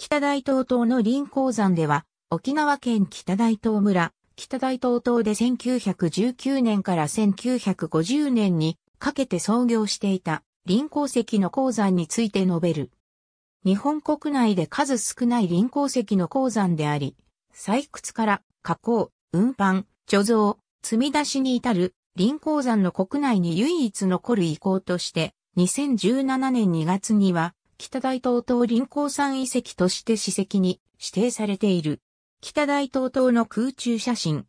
北大東島の林鉱山では、沖縄県北大東村、北大東島で1919年から1950年にかけて創業していた林鉱石の鉱山について述べる。日本国内で数少ない林鉱石の鉱山であり、採掘から加工、運搬、貯蔵、積み出しに至る林鉱山の国内に唯一残る遺構として、2017年2月には北大東島臨港山遺跡として史跡に指定されている。北大東島の空中写真。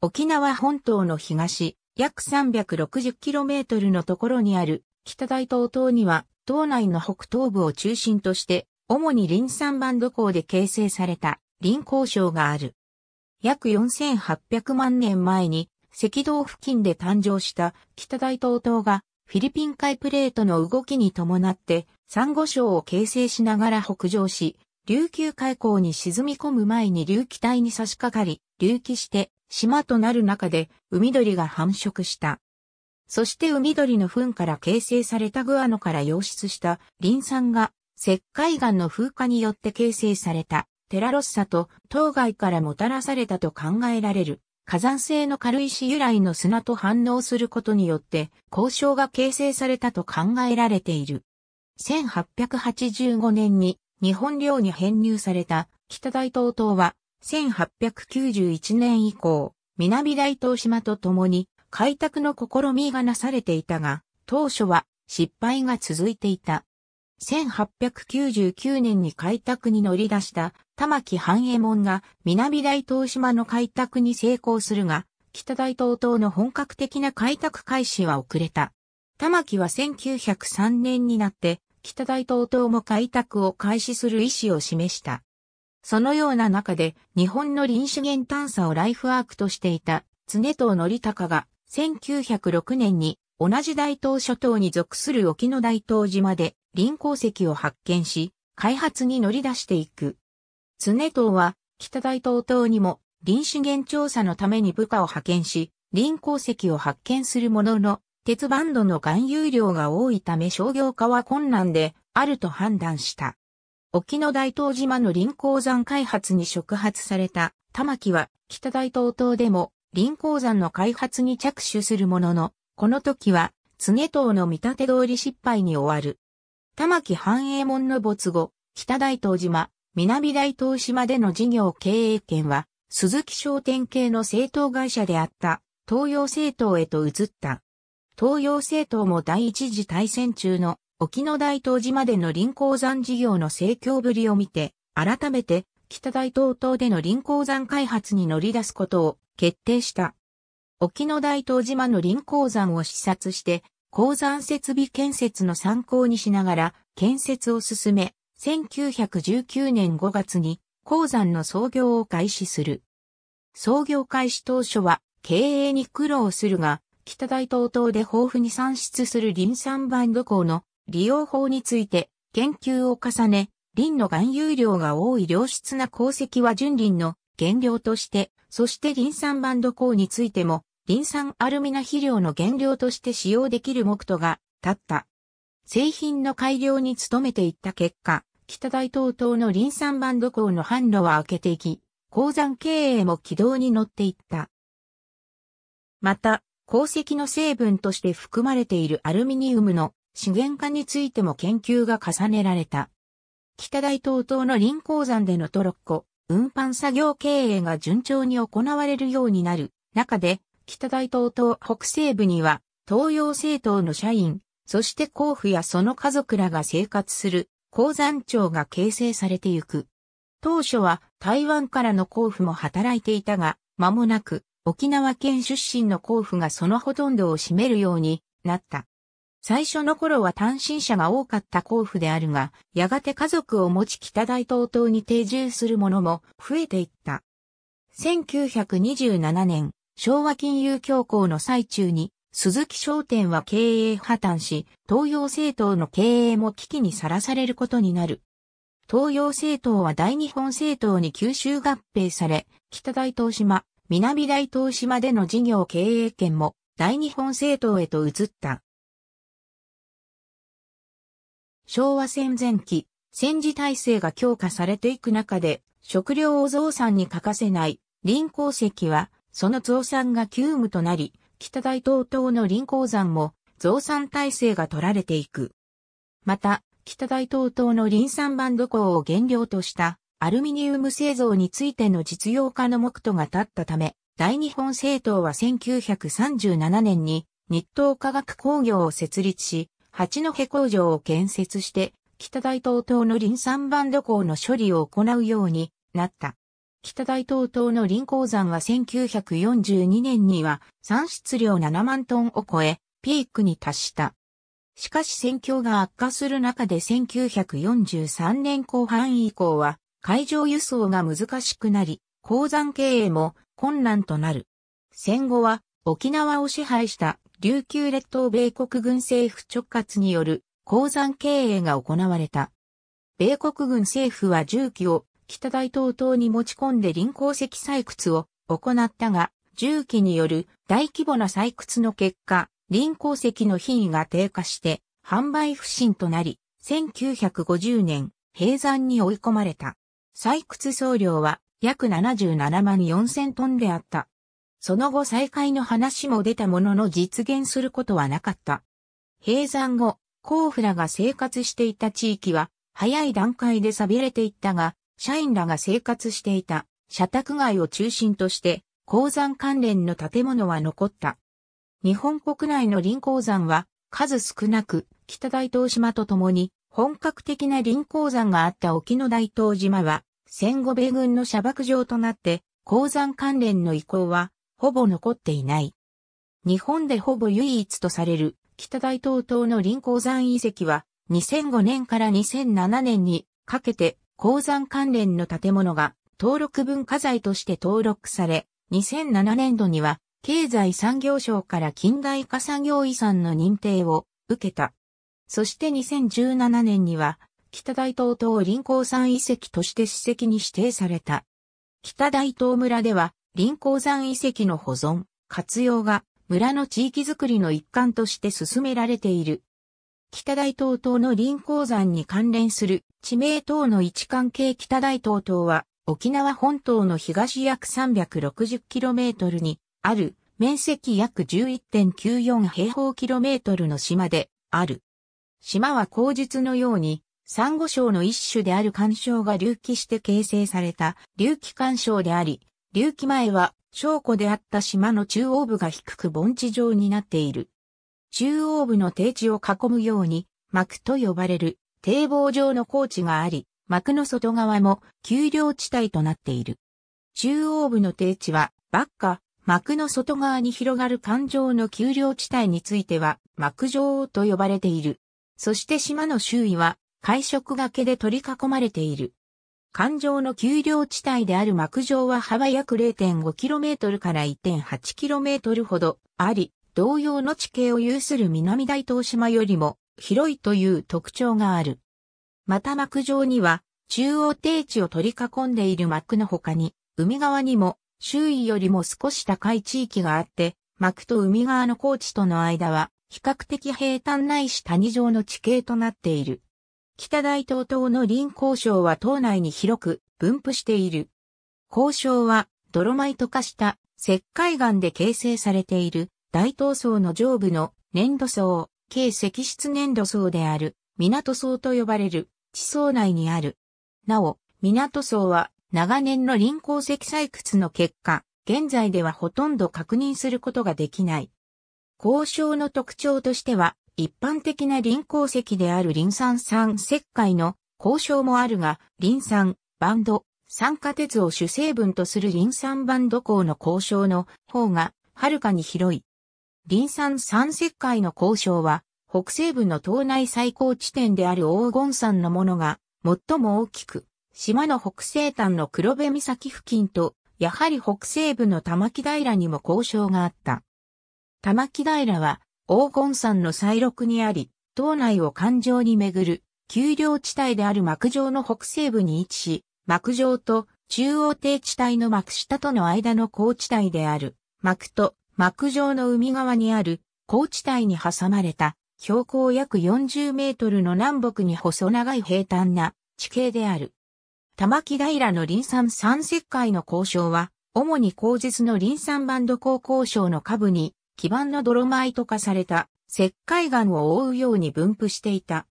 沖縄本島の東、約 360km のところにある北大東島には、島内の北東部を中心として、主に林山バンド港で形成された林港省がある。約4800万年前に赤道付近で誕生した北大東島がフィリピン海プレートの動きに伴ってンゴ礁を形成しながら北上し、琉球海溝に沈み込む前に隆起帯に差し掛かり、隆起して島となる中で海鳥が繁殖した。そして海鳥の糞から形成されたグアノから溶出したリン酸が石灰岩の風化によって形成されたテラロッサと当該からもたらされたと考えられる火山性の軽石由来の砂と反応することによって交渉が形成されたと考えられている。1885年に日本領に編入された北大東島は1891年以降、南大東島と共に開拓の試みがなされていたが、当初は失敗が続いていた。1899年に開拓に乗り出した玉木半右衛門が南大東島の開拓に成功するが、北大東島の本格的な開拓開始は遅れた。玉木は1903年になって北大東島も開拓を開始する意思を示した。そのような中で、日本の林資源探査をライフワークとしていた、常藤則隆が、1906年に、同じ大東諸島に属する沖の大東島で、林鉱石を発見し、開発に乗り出していく。常藤は、北大東島にも、林資源調査のために部下を派遣し、林鉱石を発見するものの、鉄バンドの含有量が多いため商業化は困難であると判断した。沖の大東島の林鉱山開発に触発された玉木は北大東島でも林鉱山の開発に着手するものの、この時は常東の見立て通り失敗に終わる。玉木繁栄門の没後、北大東島、南大東島での事業経営権は、鈴木商店系の製党会社であった、東洋製党へと移った。東洋政党も第一次大戦中の沖野大東島での臨港山事業の盛況ぶりを見て、改めて北大東島での臨港山開発に乗り出すことを決定した。沖野大東島の臨港山を視察して、鉱山設備建設の参考にしながら建設を進め、1919年5月に鉱山の創業を開始する。創業開始当初は経営に苦労するが、北大東島で豊富に産出するリン酸ンド鉱の利用法について研究を重ね、リンの含有量が多い良質な鉱石は純リンの原料として、そしてリン酸ンド鉱についても、リン酸アルミナ肥料の原料として使用できる目途が立った。製品の改良に努めていった結果、北大東島のン酸バンド鉱の販路は開けていき、鉱山経営も軌道に乗っていった。また、鉱石の成分として含まれているアルミニウムの資源化についても研究が重ねられた。北大東東の林鉱山でのトロッコ、運搬作業経営が順調に行われるようになる中で、北大東東北西部には、東洋政党の社員、そして甲府やその家族らが生活する鉱山町が形成されてゆく。当初は台湾からの甲府も働いていたが、間もなく沖縄県出身の候補がそのほとんどを占めるようになった。最初の頃は単身者が多かった候補であるが、やがて家族を持ち北大東島に定住する者も増えていった。1927年、昭和金融恐慌の最中に、鈴木商店は経営破綻し、東洋政党の経営も危機にさらされることになる。東洋政党は大日本政党に吸収合併され、北大東島、南大東島での事業経営権も大日本政党へと移った。昭和戦前期、戦時体制が強化されていく中で、食料を増産に欠かせない林鉱石は、その増産が急務となり、北大東島の林鉱山も増産体制が取られていく。また、北大東島の林産バンド港を原料としたアルミニウム製造についての実用化の目途が立ったため、大日本製糖は1937年に日東化学工業を設立し、八戸工場を建設して、北大東島のン産バンド鋼の処理を行うようになった。北大東島のン鉱山は1942年には産出量7万トンを超え、ピークに達した。しかし戦況が悪化する中で1943年後半以降は海上輸送が難しくなり、鉱山経営も困難となる。戦後は沖縄を支配した琉球列島米国軍政府直轄による鉱山経営が行われた。米国軍政府は重機を北大東島に持ち込んで臨鉱石採掘を行ったが、重機による大規模な採掘の結果、臨鉱石の品位が低下して販売不振となり、1950年閉山に追い込まれた。採掘総量は約77万4000トンであった。その後再開の話も出たものの実現することはなかった。閉山後、コーフらが生活していた地域は、早い段階で錆びれていったが、社員らが生活していた社宅街を中心として、鉱山関連の建物は残った。日本国内の林鉱山は数少なく、北大東島とともに本格的な林鉱山があった沖の大東島は戦後米軍の射爆場となって、鉱山関連の遺構は、ほぼ残っていない。日本でほぼ唯一とされる、北大東島の林鉱山遺跡は、2005年から2007年にかけて、鉱山関連の建物が登録文化財として登録され、2007年度には、経済産業省から近代化産業遺産の認定を受けた。そして2017年には、北大東島臨港山遺跡として史跡に指定された。北大東村では、臨港山遺跡の保存、活用が村の地域づくりの一環として進められている。北大東島の臨港山に関連する地名等の位置関係北大東島は沖縄本島の東約 360km にある面積約11.94平方キロメートルの島である。島は口述のように珊瑚礁の一種である干渉が隆起して形成された隆起干渉であり、隆起前は小湖であった島の中央部が低く盆地状になっている。中央部の低地を囲むように幕と呼ばれる堤防状の高地があり、幕の外側も丘陵地帯となっている。中央部の低地は、ばっか、幕の外側に広がる環状の丘陵地帯については、幕状と呼ばれている。そして島の周囲は、会食がけで取り囲まれている。環状の丘陵地帯である幕上は幅約 0.5km から 1.8km ほどあり、同様の地形を有する南大東島よりも広いという特徴がある。また幕上には中央低地を取り囲んでいる幕の他に、海側にも周囲よりも少し高い地域があって、幕と海側の高地との間は比較的平坦ないし谷状の地形となっている。北大東島の林交渉は島内に広く分布している。交渉はドロマイト化した石灰岩で形成されている大東層の上部の粘土層、軽石質粘土層である港層と呼ばれる地層内にある。なお、港層は長年の林鉱石採掘の結果、現在ではほとんど確認することができない。交渉の特徴としては、一般的な臨鉱石であるリン酸酸石灰の交渉もあるが、リン酸、バンド、酸化鉄を主成分とするリン酸バンド鉱の交渉の方がはるかに広い。リン酸酸石灰の交渉は、北西部の島内最高地点である黄金山のものが最も大きく、島の北西端の黒部岬付近と、やはり北西部の玉木平にも交渉があった。玉木平は黄金山の再録にあり、島内を環状に巡る、丘陵地帯である幕城の北西部に位置し、幕城と中央低地帯の幕下との間の高地帯である、幕と幕城の海側にある高地帯に挟まれた、標高約40メートルの南北に細長い平坦な地形である。玉木平の林山三石会の交渉は、主に後日の林山バンド高交渉の下部に基盤のドロマイト化された石灰岩を覆うように分布していた。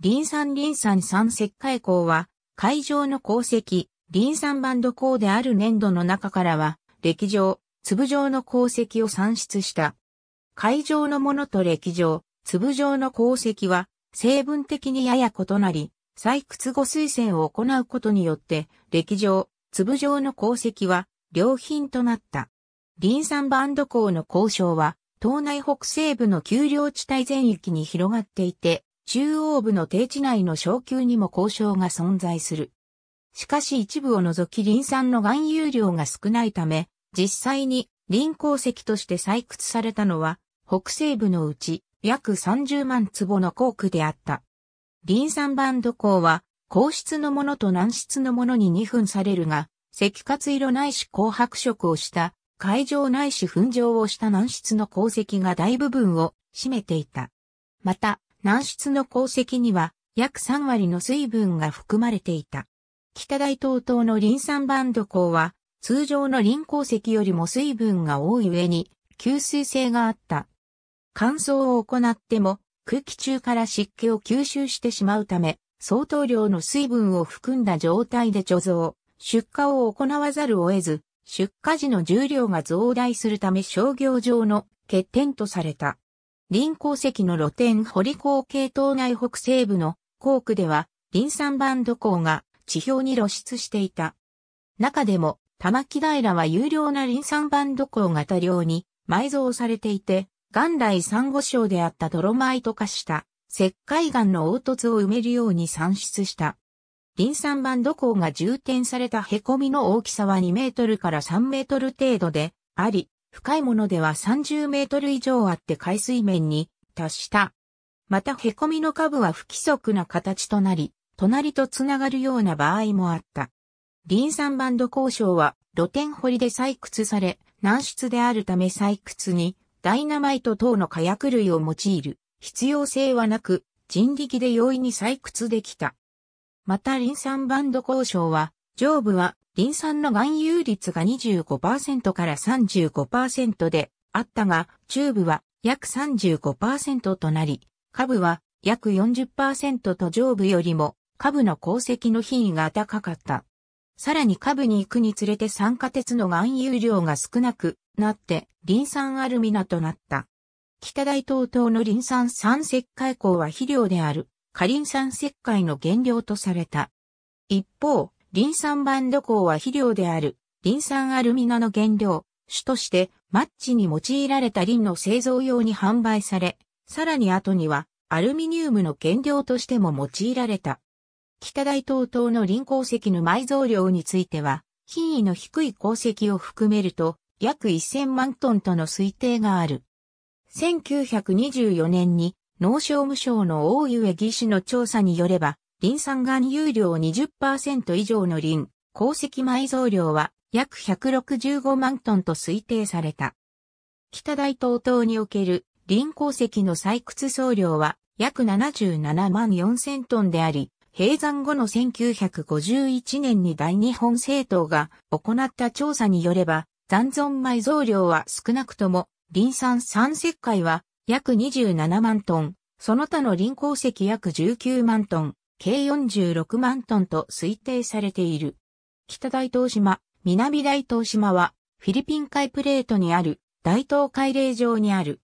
リン酸リン酸酸石灰鉱は海上の鉱石、リン酸バンド鉱である粘土の中からは、歴上、粒状の鉱石を産出した。海上のものと歴上、粒状の鉱石は、成分的にやや異なり、採掘後推薦を行うことによって、歴上、粒状の鉱石は、良品となった。林酸バンド港の交渉は、島内北西部の丘陵地帯全域に広がっていて、中央部の低地内の小丘にも交渉が存在する。しかし一部を除き林酸の含有量が少ないため、実際に林鉱石として採掘されたのは、北西部のうち約30万坪の鉱区であった。林酸バンド鉱は、鉱質のものと軟質のものに2分されるが、石活色ないし紅白色をした海上ないし噴上をした軟室の鉱石が大部分を占めていた。また、軟室の鉱石には約3割の水分が含まれていた。北大東東のン酸バンド鉱は、通常のン鉱石よりも水分が多い上に、吸水性があった。乾燥を行っても、空気中から湿気を吸収してしまうため、相当量の水分を含んだ状態で貯蔵、出荷を行わざるを得ず、出荷時の重量が増大するため商業上の欠点とされた。林鉱石の露天堀港系統内北西部の港区では、林山バンド港が地表に露出していた。中でも、玉木平は有料な林山バンド港が多量に埋蔵されていて、元来珊瑚礁であった泥米とイ化した石灰岩の凹凸を埋めるように産出した。リン酸ンド鋼が充填された凹みの大きさは2メートルから3メートル程度であり、深いものでは30メートル以上あって海水面に達した。また凹みの下部は不規則な形となり、隣とつながるような場合もあった。リン酸ンド鉱床は露天掘りで採掘され、軟質であるため採掘にダイナマイト等の火薬類を用いる必要性はなく、人力で容易に採掘できた。またリン酸バンド交渉は、上部はリン酸の含有率が25%から35%であったが、中部は約35%となり、下部は約40%と上部よりも下部の鉱石の品位が高かった。さらに下部に行くにつれて酸化鉄の含有量が少なくなってリン酸アルミナとなった。北大東東のリン酸酸石灰鉱は肥料である。カリン酸石灰の原料とされた。一方、リン酸板土鋼は肥料である、リン酸アルミナの原料、種としてマッチに用いられたリンの製造用に販売され、さらに後にはアルミニウムの原料としても用いられた。北大東島のン鉱石の埋蔵量については、品位の低い鉱石を含めると約1000万トンとの推定がある。1924年に農商務省の大湯え？技師の調査によれば、林産含有量20%以上の林、鉱石埋蔵量は約165万トンと推定された。北大東島における林鉱石の採掘総量は約77万4000トンであり、閉山後の1951年に大日本政党が行った調査によれば、残存埋蔵量は少なくとも、林産三石灰は約27万トン、その他の臨鉱石約19万トン、計46万トンと推定されている。北大東島、南大東島は、フィリピン海プレートにある、大東海嶺上にある。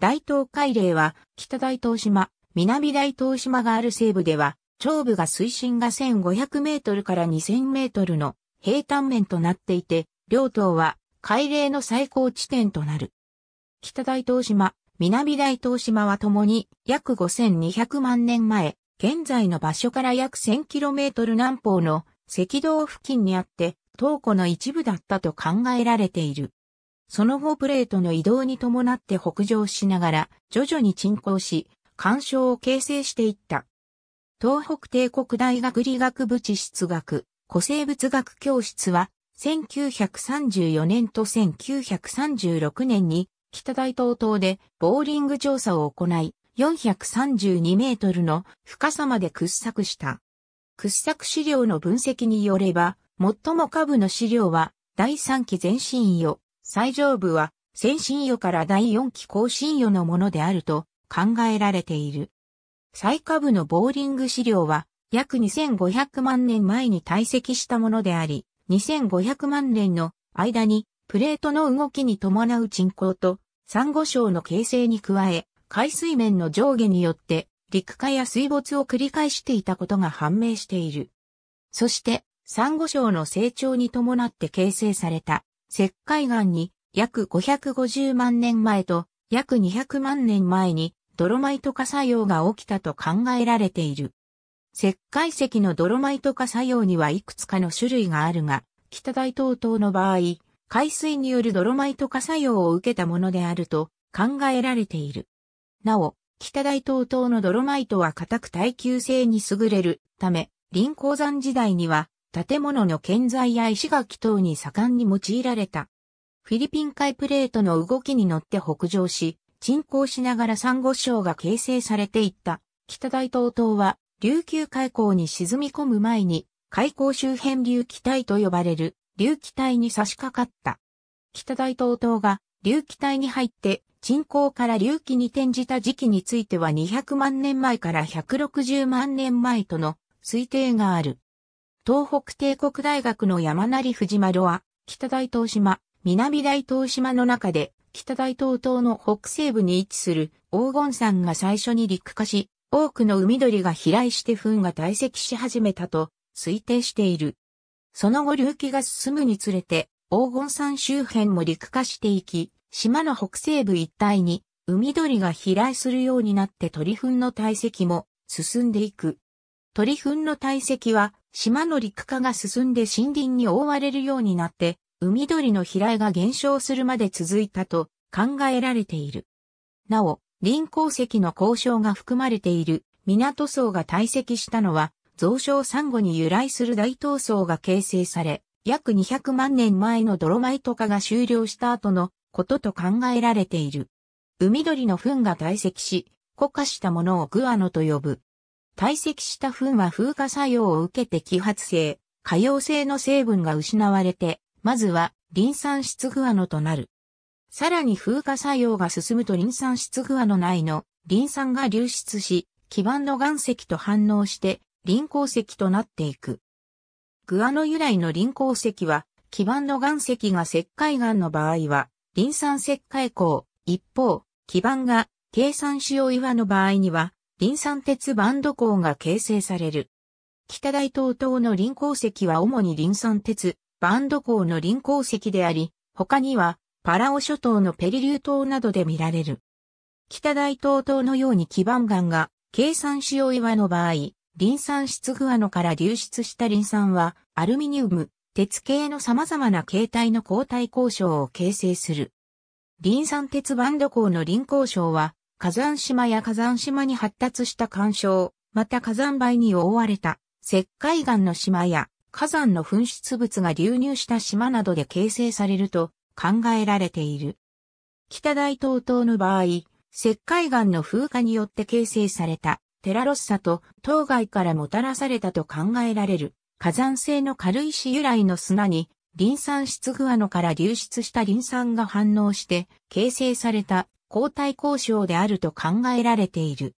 大東海嶺は、北大東島、南大東島がある西部では、長部が水深が1500メートルから2000メートルの平坦面となっていて、両島は海嶺の最高地点となる。北大東島、南大東島は共に約5200万年前、現在の場所から約 1000km 南方の赤道付近にあって、東湖の一部だったと考えられている。その後プレートの移動に伴って北上しながら、徐々に沈降し、干渉を形成していった。東北帝国大学理学部地質学、古生物学教室は、1934年と1936年に北大東島でボーリング調査を行い、432メートルの深さまで掘削した。掘削資料の分析によれば、最も下部の資料は第3期前進予、最上部は先進予から第4期後進予のものであると考えられている。最下部のボーリング資料は約2500万年前に堆積したものであり、2500万年の間にプレートの動きに伴う沈降と、珊瑚礁の形成に加え、海水面の上下によって陸化や水没を繰り返していたことが判明している。そして、珊瑚礁の成長に伴って形成された石灰岩に約550万年前と約200万年前にドロマイト化作用が起きたと考えられている。石灰石のドロマイト化作用にはいくつかの種類があるが、北大東島の場合、海水によるドロマイト化作用を受けたものであると考えられている。なお、北大東島のドロマイトは固く耐久性に優れるため、臨鉱山時代には建物の建材や石垣等に盛んに用いられた。フィリピン海プレートの動きに乗って北上し、沈降しながら珊瑚礁が形成されていった。北大東島は琉球海溝に沈み込む前に、海溝周辺流気体と呼ばれる隆起帯に差し掛かった。北大東島が隆起帯に入って沈降から隆起に転じた時期については200万年前から160万年前との推定がある。東北帝国大学の山成藤丸は、北大東島、南大東島の中で、北大東島の北西部に位置する黄金山が最初に陸化し、多くの海鳥が飛来して糞が堆積し始めたと推定している。その後隆起が進むにつれて、黄金山周辺も陸化していき、島の北西部一帯に海鳥が飛来するようになって鳥糞の堆積も進んでいく。鳥糞の堆積は島の陸化が進んで森林に覆われるようになって、海鳥の飛来が減少するまで続いたと考えられている。なお、臨鉱石の交渉が含まれている港層が堆積したのは増床サンゴに由来する大闘争が形成され、約200万年前のドロマイト化が終了した後のことと考えられている。海鳥の糞が堆積し、固化したものをグアノと呼ぶ。堆積した糞は風化作用を受けて揮発性、可溶性の成分が失われて、まずはリン酸質グアノとなる。さらに風化作用が進むとリン酸質グアノ内のリン酸が流出し、基板の岩石と反応して輪鉱石となっていく。グアノ由来の輪鉱石は、基板の岩石が石灰岩の場合は、臨酸石灰鉱。一方、基板が計算使用岩の場合には、臨酸鉄バンド鉱が形成される。北大東島の輪鉱石は主に臨酸鉄、バンド鉱の輪鉱石であり、他には、パラオ諸島のペリリュー島などで見られる。北大東島のように基板岩が、計算使用岩の場合、リン酸質グアノから流出したリン酸は、アルミニウム、鉄系の様々な形態の抗体交渉を形成する。リン酸鉄バンド鋼の臨交渉は、火山島や火山島に発達した干渉、また火山灰に覆われた石灰岩の島や火山の噴出物が流入した島などで形成されると考えられている。北大東島の場合、石灰岩の風化によって形成されたテラロッサと当該からもたらされたと考えられる火山性の軽石由来の砂にリン酸質グアノから流出したリン酸が反応して形成された抗体交渉であると考えられている。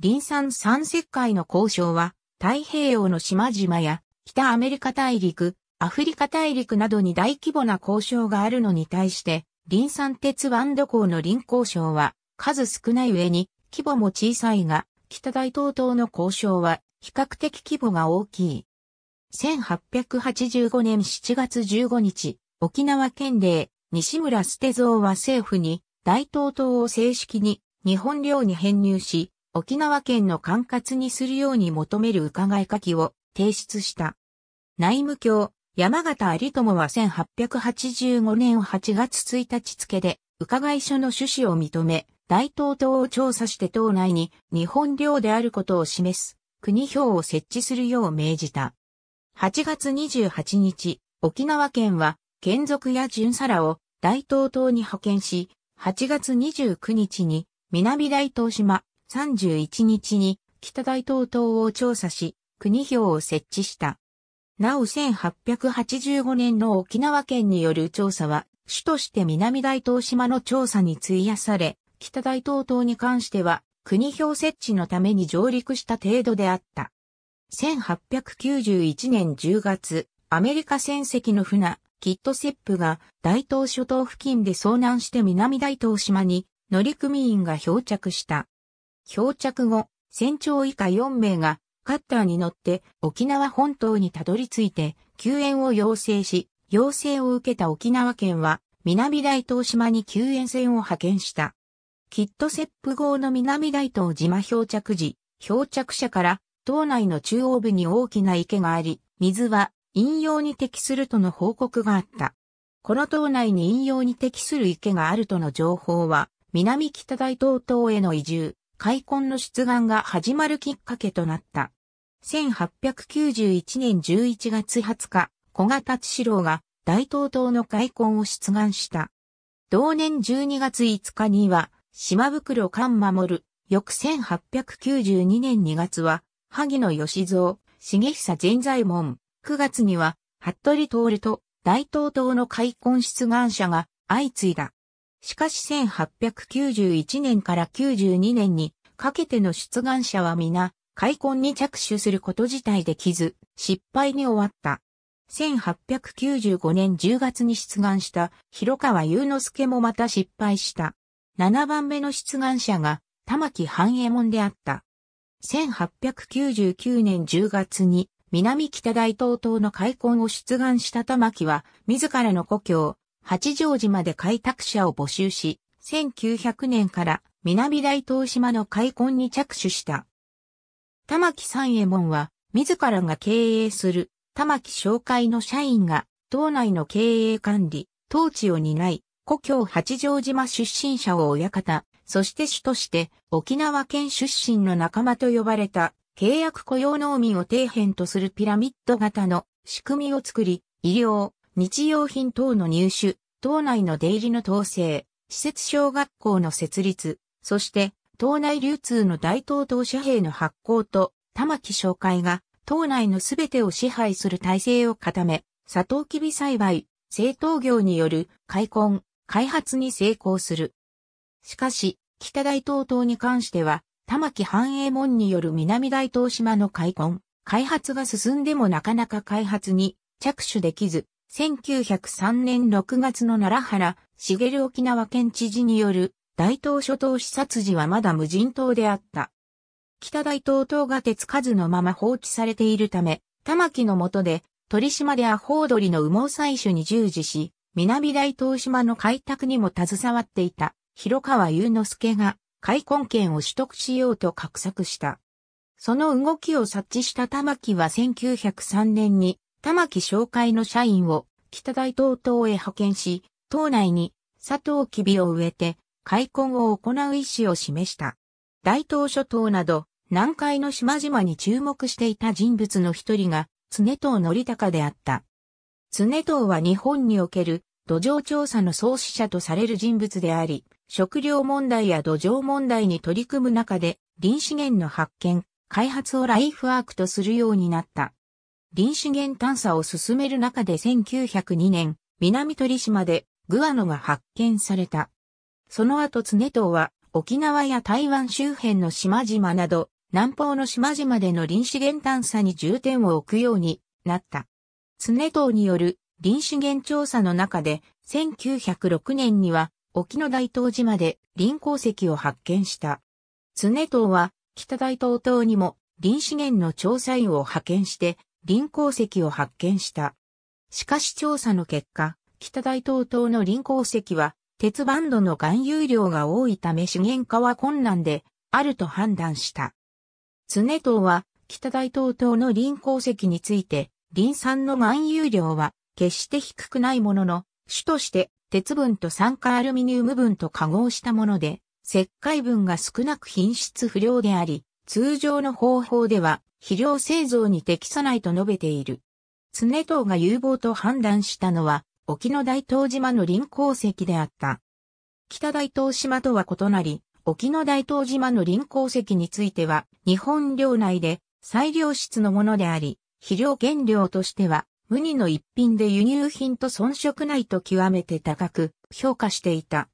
リン酸酸石灰の交渉は太平洋の島々や北アメリカ大陸、アフリカ大陸などに大規模な交渉があるのに対して、リン酸鉄ワンド鉱のリン交渉は数少ない上に規模も小さいが北大東島の交渉は比較的規模が大きい。1885年7月15日、沖縄県令、西村捨蔵は政府に大東島を正式に日本領に編入し、沖縄県の管轄にするように求める伺い書きを提出した。内務卿、山形有友は1885年8月1日付で、伺い書の趣旨を認め、大東島を調査して島内に日本領であることを示す国標を設置するよう命じた。8月28日、沖縄県は県属や巡査らを大東島に派遣し、8月29日に南大東島、31日に北大東島を調査し、国標を設置した。なお1885年の沖縄県による調査は、主として南大東島の調査に費やされ、北大東島に関しては、国標設置のために上陸した程度であった。1891年10月、アメリカ船籍の船、キットセップが大東諸島付近で遭難して南大東島に乗組員が漂着した。漂着後、船長以下4名がカッターに乗って沖縄本島にたどり着いて救援を要請し、要請を受けた沖縄県は南大東島に救援船を派遣した。キットセップ号の南大東島漂着時、漂着者から島内の中央部に大きな池があり、水は引用に適するとの報告があった。この島内に引用に適する池があるとの情報は、南北大東島への移住、開墾の出願が始まるきっかけとなった。1891年11月20日、小型達志郎が大東島の開墾を出願した。同年12月5日には、島袋勘守、翌1892年2月は、萩野義蔵、重久善在門、9月には、服部徹と大東島の開墾出願者が相次いだ。しかし1891年から92年にかけての出願者は皆、開墾に着手すること自体できず、失敗に終わった。1895年10月に出願した広川雄之助もまた失敗した。7番目の出願者が玉木半右衛門であった。1899年10月に南北大東島の開墾を出願した玉木は自らの故郷八丈島で開拓者を募集し、1900年から南大東島の開墾に着手した。玉木三右衛門は自らが経営する玉木商会の社員が島内の経営管理、統治を担い、故郷八丈島出身者を親方、そして主として沖縄県出身の仲間と呼ばれた契約雇用農民を底辺とするピラミッド型の仕組みを作り、医療、日用品等の入手、島内の出入りの統制、施設小学校の設立、そして島内流通の大東島紙幣の発行と玉木紹介が島内のすべてを支配する体制を固め、サトウキビ栽培、製糖業による開墾、開発に成功する。しかし、北大東島に関しては、玉木繁栄門による南大東島の開墾、開発が進んでもなかなか開発に着手できず、1903年6月の奈良原、茂沖縄県知事による大東諸島視察時はまだ無人島であった。北大東島が手つかずのまま放置されているため、玉木の下で、鳥島でアホウドリの羽毛採取に従事し、南大東島の開拓にも携わっていた広川雄之助が開墾権を取得しようと画策した。その動きを察知した玉木は1903年に玉木紹介の社員を北大東島へ派遣し、島内に佐藤きびを植えて開墾を行う意思を示した。大東諸島など南海の島々に注目していた人物の一人が常藤則高であった。常藤は日本における土壌調査の創始者とされる人物であり、食料問題や土壌問題に取り組む中で、林資源の発見、開発をライフワークとするようになった。林資源探査を進める中で1902年、南鳥島でグアノが発見された。その後常藤は沖縄や台湾周辺の島々など、南方の島々での臨資源探査に重点を置くようになった。常藤による臨資源調査の中で、1906年には沖の大東島で臨鉱石を発見した。常藤は北大東島にも臨資源の調査員を派遣して臨鉱石を発見した。しかし調査の結果、北大東島の臨鉱石は鉄バンドの含有量が多いため資源化は困難であると判断した。常藤は北大東島の臨鉱石について林産の万有量は決して低くないものの、主として鉄分と酸化アルミニウム分と化合したもので、石灰分が少なく品質不良であり、通常の方法では肥料製造に適さないと述べている。常等が有望と判断したのは、沖の大東島の臨港石であった。北大東島とは異なり、沖の大東島の臨港石については、日本領内で裁量質のものであり、肥料原料としては、無二の一品で輸入品と遜色ないと極めて高く評価していた。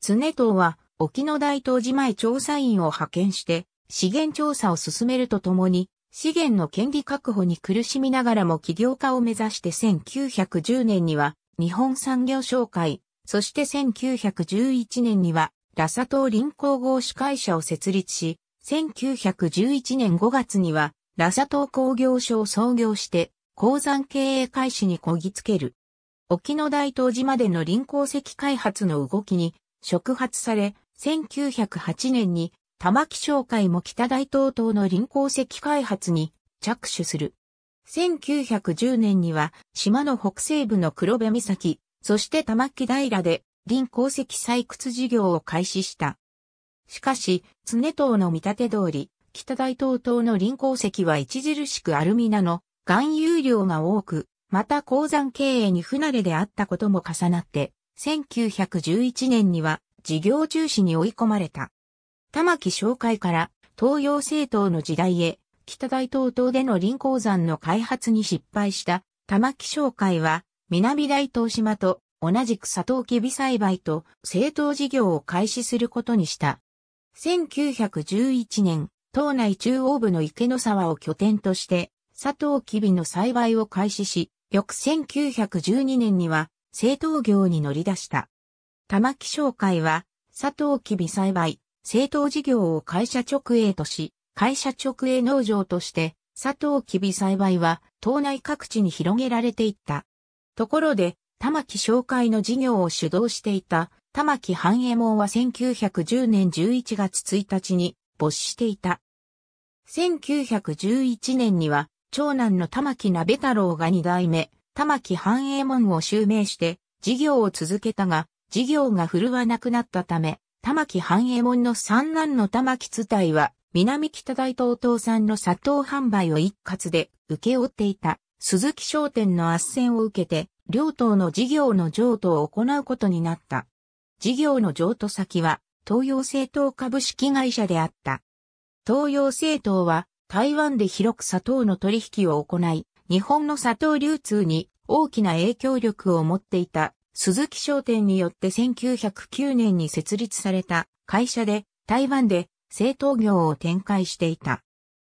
常藤は、沖野大東寺前調査員を派遣して、資源調査を進めるとともに、資源の権利確保に苦しみながらも起業家を目指して1910年には日本産業商会、そして1911年にはラサ島林工合司会社を設立し、1911年5月にはラサ島工業所を創業して、鉱山経営開始にこぎつける。沖の大東島での臨鉱石開発の動きに触発され、1908年に玉木商会も北大東島の臨鉱石開発に着手する。1910年には島の北西部の黒部岬、そして玉木平で臨鉱石採掘事業を開始した。しかし、常島の見立て通り、北大東島の輪鉱石は著しくアルミナの含有量が多く、また鉱山経営に不慣れであったことも重なって、1911年には事業中止に追い込まれた。玉木紹介から東洋政党の時代へ、北大東島での輪鉱山の開発に失敗した玉木商会は、南大東島と同じくサトウキビ栽培と政党事業を開始することにした。1911年、島内中央部の池の沢を拠点として、佐藤キビの栽培を開始し、翌1912年には、製糖業に乗り出した。玉木商会は、佐藤キビ栽培、製糖事業を会社直営とし、会社直営農場として、佐藤キビ栽培は、島内各地に広げられていった。ところで、玉木商会の事業を主導していた、玉木半衛門は1910年11月1日に、没していた。1911年には、長男の玉木鍋太郎が二代目、玉木繁栄門を襲名して、事業を続けたが、事業が振るわなくなったため、玉木繁栄門の三男の玉木津隊は、南北大東東産の砂糖販売を一括で請け負っていた鈴木商店の圧旋を受けて、両党の事業の譲渡を行うことになった。事業の譲渡先は東洋政党株式会社であった。東洋政党は台湾で広く砂糖の取引を行い、日本の砂糖流通に大きな影響力を持っていた鈴木商店によって1909年に設立された会社で台湾で製糖業を展開していた。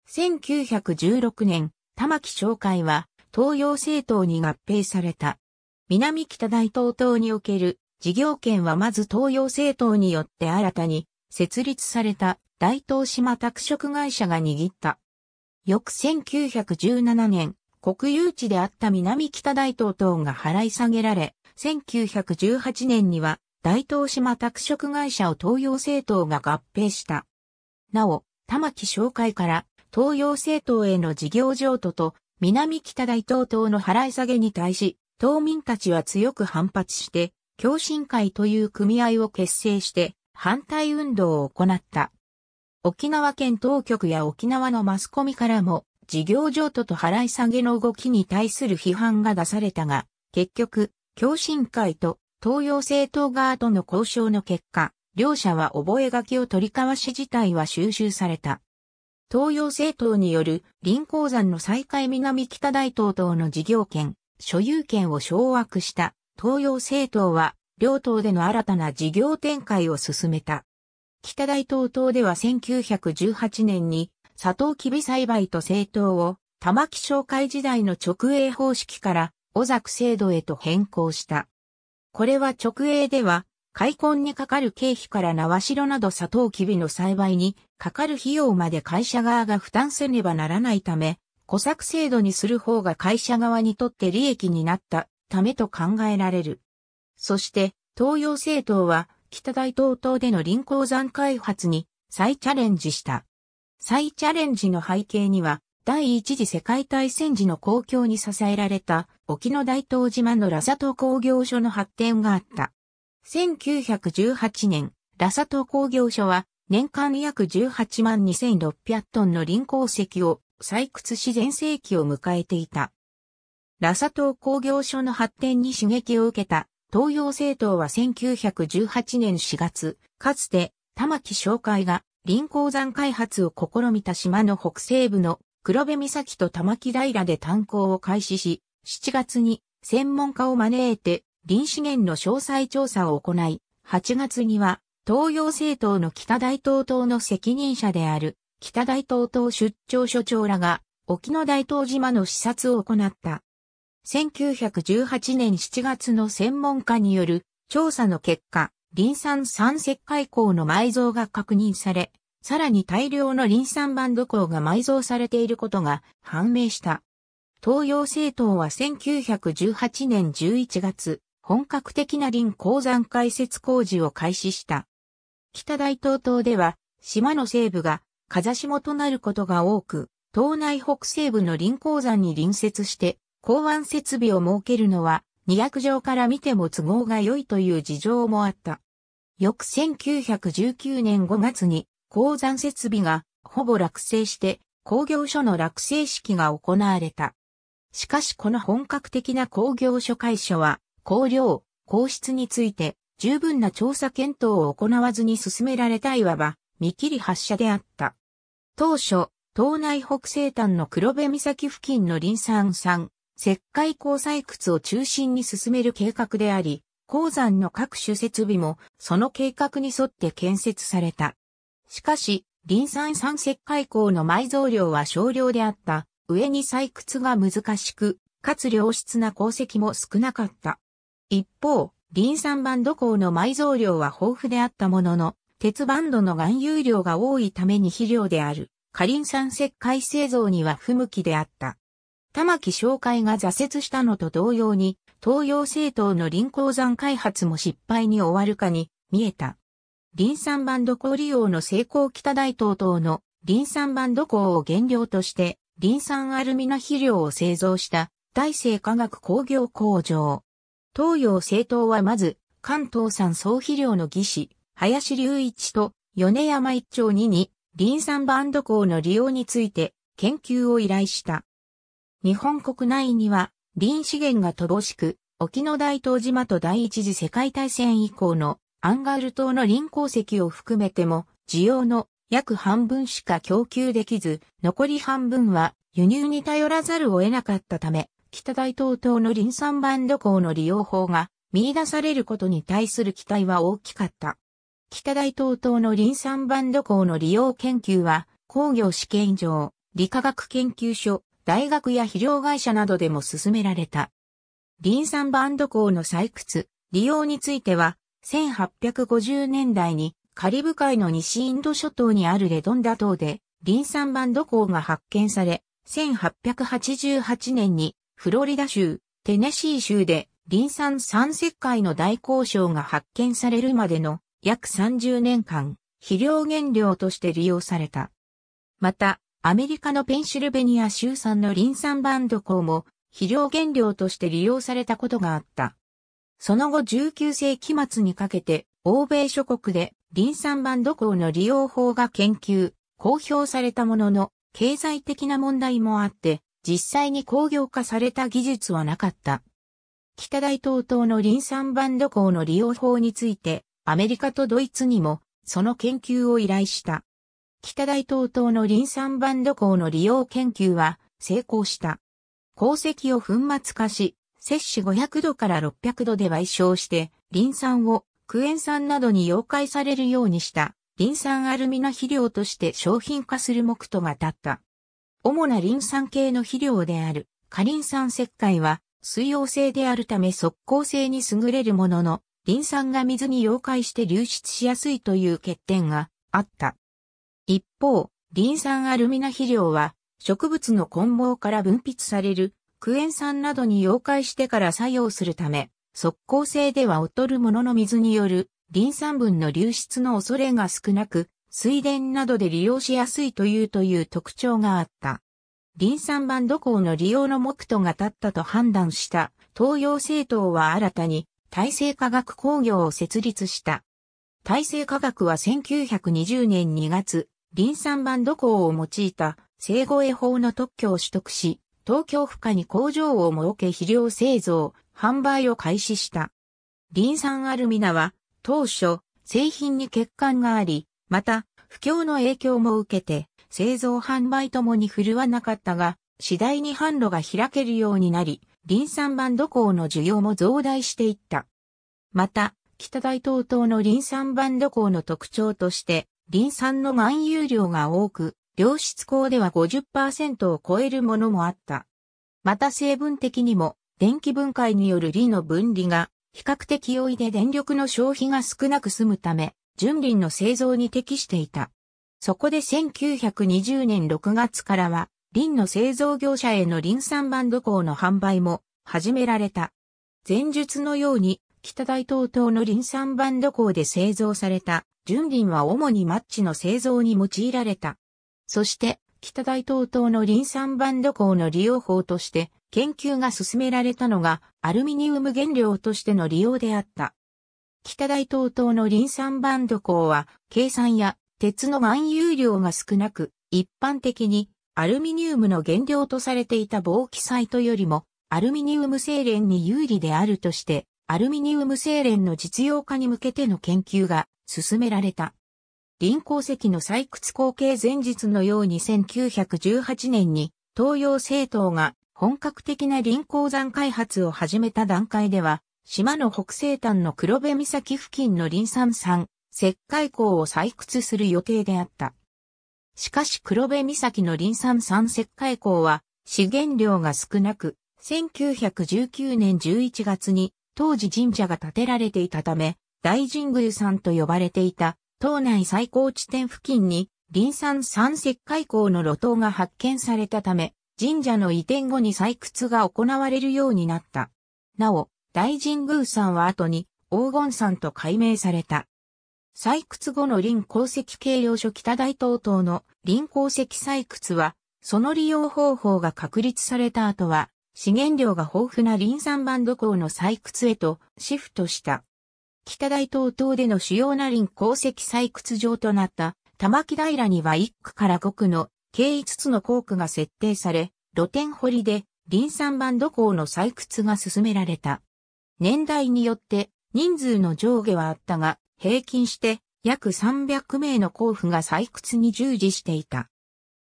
1916年、玉木商会は東洋政党に合併された。南北大東島における事業権はまず東洋政党によって新たに設立された大東島拓殖会社が握った。翌1917年、国有地であった南北大東等が払い下げられ、1918年には大東島拓殖会社を東洋政党が合併した。なお、玉木商会から東洋政党への事業譲渡と南北大東等の払い下げに対し、島民たちは強く反発して、共振会という組合を結成して反対運動を行った。沖縄県当局や沖縄のマスコミからも事業譲渡と払い下げの動きに対する批判が出されたが、結局、共振会と東洋政党側との交渉の結果、両者は覚書を取り交わし自体は収集された。東洋政党による林鉱山の再開南北大東等の事業権、所有権を掌握した東洋政党は、両党での新たな事業展開を進めた。北大東党では1918年に、サトウキビ栽培と政党を、玉木商会時代の直営方式から、小作制度へと変更した。これは直営では、開墾にかかる経費から縄代などサトウキビの栽培にかかる費用まで会社側が負担せねばならないため、小作制度にする方が会社側にとって利益になったためと考えられる。そして、東洋政党は北大東島での臨鉱山開発に再チャレンジした。再チャレンジの背景には、第一次世界大戦時の公共に支えられた沖野大東島のラサ島工業所の発展があった。1918年、ラサ島工業所は年間約18万2600トンの臨鉱石を採掘し全盛期を迎えていた。ラサ島工業所の発展に刺激を受けた東洋政党は1918年4月、かつて玉木商会が林鉱山開発を試みた島の北西部の黒部岬と玉木平で炭鉱を開始し、7月に専門家を招いて林資源の詳細調査を行い、8月には東洋政党の北大東島の責任者である北大東島出張所長らが沖野大東島の視察を行った。1918年7月の専門家による調査の結果、リン酸酸石灰鉱の埋蔵が確認され、さらに大量のリン酸バンド鉱が埋蔵されていることが判明した。東洋政党は1918年11月、本格的な林鉱山開設工事を開始した。北大東島では、島の西部が風下となることが多く、島内北西部の林鉱山に隣接して港湾設備を設けるのは、200条から見ても都合が良いという事情もあった。翌1919年5月に、鉱山設備がほぼ落成して、工業所の落成式が行われた。しかしこの本格的な工業所会所は、工量、皇室について、十分な調査検討を行わずに進められたいわば、見切り発車であった。当初、島内北西端の黒部岬付近の林山山、石灰鉱採掘を中心に進める計画であり、鉱山の各種設備もその計画に沿って建設された。しかし、林山産石灰鉱の埋蔵量は少量であった上に採掘が難しく、かつ良質な鉱石も少なかった。一方、林山バンド鉱の埋蔵量は豊富であったものの、鉄バンドの含有量が多いために肥料である、カリン酸石灰製造には不向きであった。玉木商会が挫折したのと同様に、東洋政党の林鉱山開発も失敗に終わるかに見えた。林産バンド鉱利用の成功北大東等の林産バンド鉱を原料として、林産アルミナ肥料を製造した大成化学工業工場。東洋政党はまず、関東産総肥料の技師、林隆一と米山一丁二に、林産バンド校の利用について研究を依頼した。日本国内には林資源が乏しく、沖の大東島と第一次世界大戦以降のアンガール島の林鉱石を含めても需要の約半分しか供給できず、残り半分は輸入に頼らざるを得なかったため、北大東島の林産バンド港の利用法が見出されることに対する期待は大きかった。北大東島の林産バンド港の利用研究は、工業試験場、理化学研究所、大学や肥料会社などでも進められた。リン酸バンド鉱の採掘、利用については、1850年代にカリブ海の西インド諸島にあるレドンダ島で、リン酸バンド鉱が発見され、1888年にフロリダ州、テネシー州でリン酸酸石灰の大交渉が発見されるまでの約30年間、肥料原料として利用された。また、アメリカのペンシルベニア州産のリン酸バンド鋼も肥料原料として利用されたことがあった。その後19世紀末にかけて欧米諸国でリン酸バンド鋼の利用法が研究、公表されたものの経済的な問題もあって実際に工業化された技術はなかった。北大東東のリン酸バンド鋼の利用法についてアメリカとドイツにもその研究を依頼した。北大東東のン酸バンド鉱の利用研究は成功した。鉱石を粉末化し、摂取500度から600度で賠償して、リン酸をクエン酸などに溶解されるようにした、リン酸アルミの肥料として商品化する目途が立った。主なリン酸系の肥料である、カリン酸石灰は、水溶性であるため速効性に優れるものの、リン酸が水に溶解して流出しやすいという欠点があった。一方、リン酸アルミナ肥料は、植物の根毛から分泌されるクエン酸などに溶解してから作用するため、速効性では劣るものの水によるリン酸分の流出の恐れが少なく、水田などで利用しやすいというという特徴があった。リン酸板土工の利用の目途が立ったと判断した東洋政党は新たに体制科学工業を設立した。体制科学は1920年2月、リン酸バンド鋼を用いた生護衛法の特許を取得し、東京府下に工場を設け肥料製造、販売を開始した。リン酸アルミナは当初製品に欠陥があり、また不況の影響も受けて製造販売ともに振るわなかったが、次第に販路が開けるようになり、リン酸バンド鋼の需要も増大していった。また、北大東東のリン酸バンド鋼の特徴として、リン酸の含有量が多く、良質鋼では50%を超えるものもあった。また成分的にも、電気分解によるリの分離が、比較的容易で電力の消費が少なく済むため、純リンの製造に適していた。そこで1920年6月からは、リンの製造業者へのリン酸バンド鋼の販売も始められた。前述のように、北大東島の林産バンド鉱で製造された、純林は主にマッチの製造に用いられた。そして、北大東島の林産バンド鉱の利用法として、研究が進められたのが、アルミニウム原料としての利用であった。北大東島の林産バンド鉱は、計算や鉄の含有量が少なく、一般的にアルミニウムの原料とされていた防気サイトよりも、アルミニウム精錬に有利であるとして、アルミニウム精錬の実用化に向けての研究が進められた。臨鉱石の採掘後継前日のように1918年に東洋政党が本格的な臨鉱山開発を始めた段階では、島の北西端の黒部岬付近の林山山、石灰鉱を採掘する予定であった。しかし黒部岬の林山山石灰鉱は資源量が少なく、1919年11月に当時神社が建てられていたため、大神宮山と呼ばれていた、島内最高地点付近に、林山山石海港の路頭が発見されたため、神社の移転後に採掘が行われるようになった。なお、大神宮山は後に黄金山と改名された。採掘後の林鉱石計量所北大東東の林鉱石採掘は、その利用方法が確立された後は、資源量が豊富な林産バンド鉱の採掘へとシフトした。北大東島での主要な林鉱石採掘場となった玉木平には1区から5区の計5つの鉱区が設定され、露天掘りで林産バンド鉱の採掘が進められた。年代によって人数の上下はあったが、平均して約300名の鉱夫が採掘に従事していた。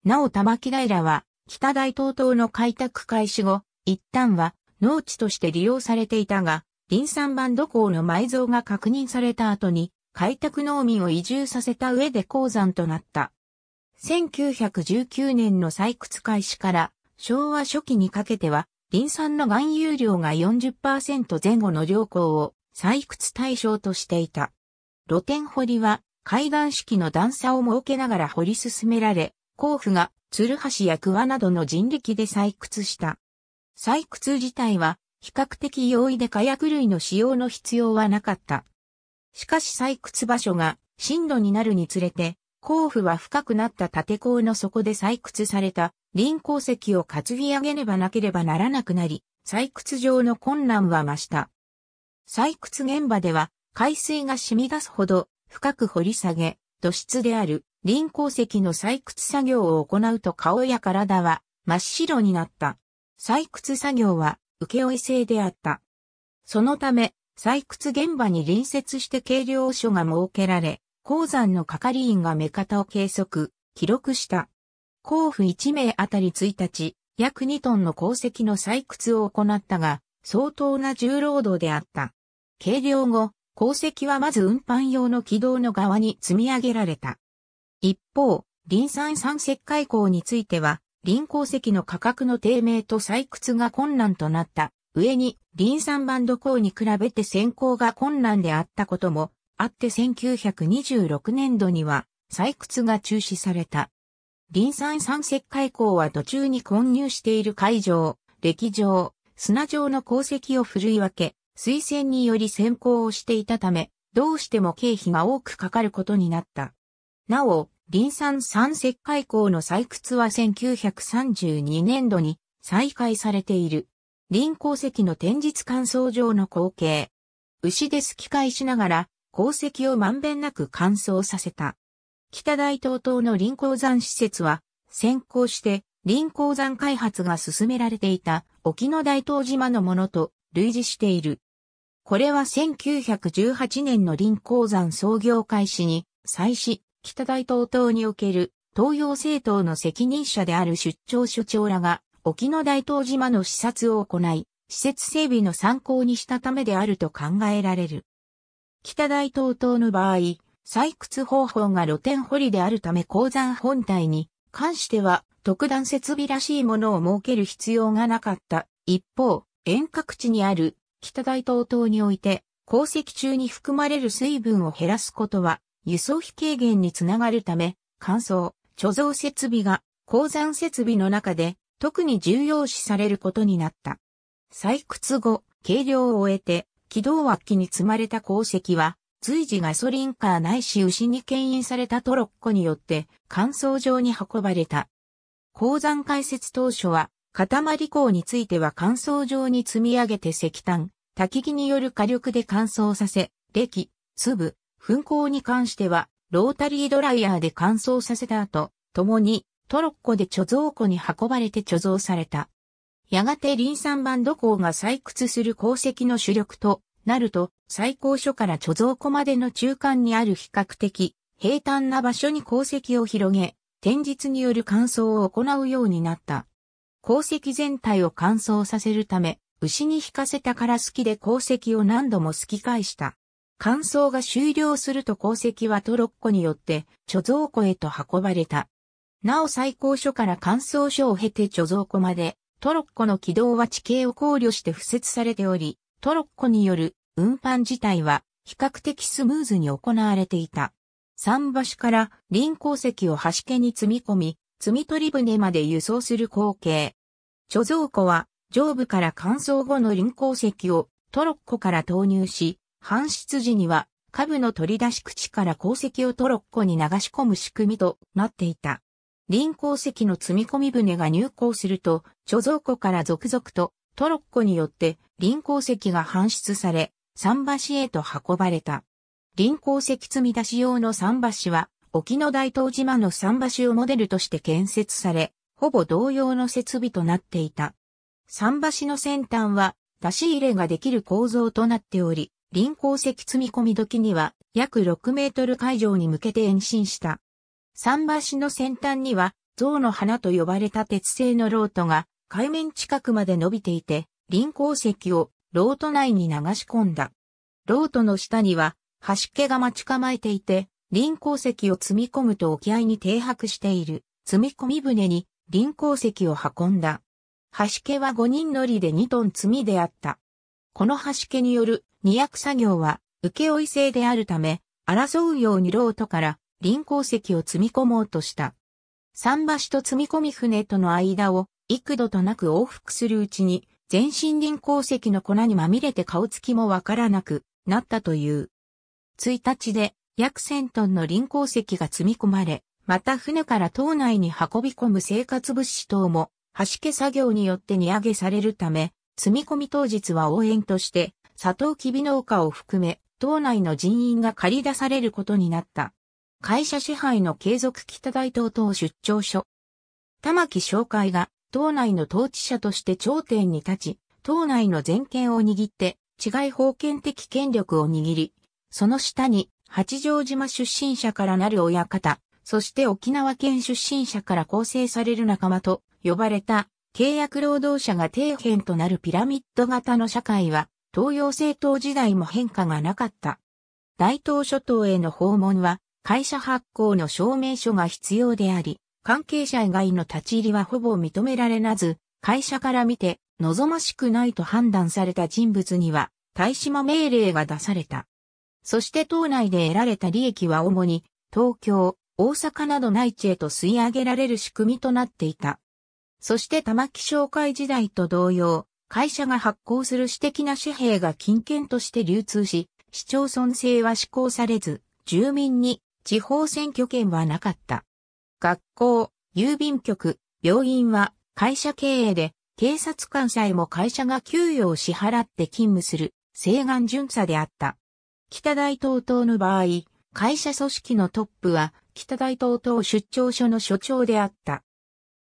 なお玉木平は北大東島の開拓開始後、一旦は農地として利用されていたが、林産版土工の埋蔵が確認された後に、開拓農民を移住させた上で鉱山となった。1919年の採掘開始から昭和初期にかけては、林産の含有量が40%前後の良好を採掘対象としていた。露天掘りは階段式の段差を設けながら掘り進められ、甲府が鶴橋や桑などの人力で採掘した。採掘自体は比較的容易で火薬類の使用の必要はなかった。しかし採掘場所が深度になるにつれて、甲府は深くなった縦坑の底で採掘された臨鉱石を担ぎ上げねばなければならなくなり、採掘上の困難は増した。採掘現場では海水が染み出すほど深く掘り下げ、土質である臨鉱石の採掘作業を行うと顔や体は真っ白になった。採掘作業は請負制であった。そのため、採掘現場に隣接して計量所が設けられ、鉱山の係員が目方を計測、記録した。交付1名あたり1日、約2トンの鉱石の採掘を行ったが、相当な重労働であった。計量後、鉱石はまず運搬用の軌道の側に積み上げられた。一方、林産山石灰鉱については、林鉱石の価格の低迷と採掘が困難となった上に林産バンド鉱に比べて選行が困難であったこともあって1926年度には採掘が中止された。林産山石海鉱は途中に混入している海上、歴上、砂上の鉱石を振るい分け、推薦により選行をしていたため、どうしても経費が多くかかることになった。なお、林山山石灰鉱の採掘は1932年度に再開されている。林鉱石の展示乾燥場の光景。牛ですき返しながら鉱石をまんべんなく乾燥させた。北大東島の林鉱山施設は先行して林鉱山開発が進められていた沖野大東島のものと類似している。これは1918年の林鉱山創業開始に、祭祀、北大東島における東洋政党の責任者である出張所長らが沖野大東島の視察を行い、施設整備の参考にしたためであると考えられる。北大東島の場合、採掘方法が露天掘りであるため鉱山本体に関しては特段設備らしいものを設ける必要がなかった。一方、遠隔地にある北大東島において鉱石中に含まれる水分を減らすことは輸送費軽減につながるため、乾燥、貯蔵設備が鉱山設備の中で特に重要視されることになった。採掘後、計量を終えて、軌道脇に積まれた鉱石は、随時ガソリンカーないし牛に牽引されたトロッコによって乾燥場に運ばれた。鉱山開設当初は、塊鉱については乾燥場に積み上げて石炭、焚き木による火力で乾燥させ、歴、粒、噴鉱に関しては、ロータリードライヤーで乾燥させた後、共にトロッコで貯蔵庫に運ばれて貯蔵された。やがてリン酸バンドが採掘する鉱石の主力となると、最高所から貯蔵庫までの中間にある比較的平坦な場所に鉱石を広げ、天日による乾燥を行うようになった。鉱石全体を乾燥させるため、牛に引かせたからすきで鉱石を何度もすき返した。乾燥が終了すると鉱石はトロッコによって貯蔵庫へと運ばれた。なお最高所から乾燥所を経て貯蔵庫まで、トロッコの軌道は地形を考慮して付設されており、トロッコによる運搬自体は比較的スムーズに行われていた。桟橋から臨鉱石を端家に積み込み、積み取り船まで輸送する光景。貯蔵庫は上部から乾燥後の臨鉱石をトロッコから投入し、搬出時には、下部の取り出し口から鉱石をトロッコに流し込む仕組みとなっていた。臨鉱石の積み込み船が入港すると、貯蔵庫から続々とトロッコによって臨鉱石が搬出され、桟橋へと運ばれた。臨鉱石積み出し用の桟橋は、沖の大東島の桟橋をモデルとして建設され、ほぼ同様の設備となっていた。桟橋の先端は、出し入れができる構造となっており、林鉱石積み込み時には約6メートル海上に向けて延伸した。桟橋の先端には象の花と呼ばれた鉄製のロートが海面近くまで伸びていて、林鉱石をロート内に流し込んだ。ロートの下には橋家が待ち構えていて、林鉱石を積み込むと沖合に停泊している積み込み船に林鉱石を運んだ。橋家は5人乗りで2トン積みであった。この橋家による二役作業は、請負制であるため、争うようにロートから輪鉱石を積み込もうとした。桟橋と積み込み船との間を幾度となく往復するうちに、全身輪鉱石の粉にまみれて顔つきもわからなくなったという。1日で約1000トンの輪鉱石が積み込まれ、また船から島内に運び込む生活物資等も、橋家作業によって荷上げされるため、積み込み当日は応援として、サトウキビ農家を含め、党内の人員が借り出されることになった。会社支配の継続北大東等出張所。玉木紹介が、党内の統治者として頂点に立ち、党内の全権を握って、違い封建的権力を握り、その下に、八丈島出身者からなる親方、そして沖縄県出身者から構成される仲間と呼ばれた契約労働者が底辺となるピラミッド型の社会は東洋政党時代も変化がなかった。大東諸島への訪問は会社発行の証明書が必要であり、関係者以外の立ち入りはほぼ認められなず、会社から見て望ましくないと判断された人物には、大島命令が出された。そして党内で得られた利益は主に、東京、大阪など内地へと吸い上げられる仕組みとなっていた。そして玉木商会時代と同様、会社が発行する私的な紙幣が金券として流通し、市町村制は施行されず、住民に地方選挙権はなかった。学校、郵便局、病院は会社経営で、警察官さえも会社が給与を支払って勤務する、請願巡査であった。北大東等の場合、会社組織のトップは北大東等出張所の所長であった。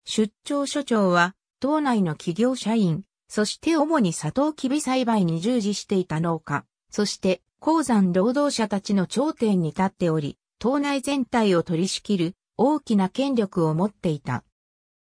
出張所長は、党内の企業社員、そして主にサトウキビ栽培に従事していた農家、そして鉱山労働者たちの頂点に立っており、島内全体を取り仕切る大きな権力を持っていた。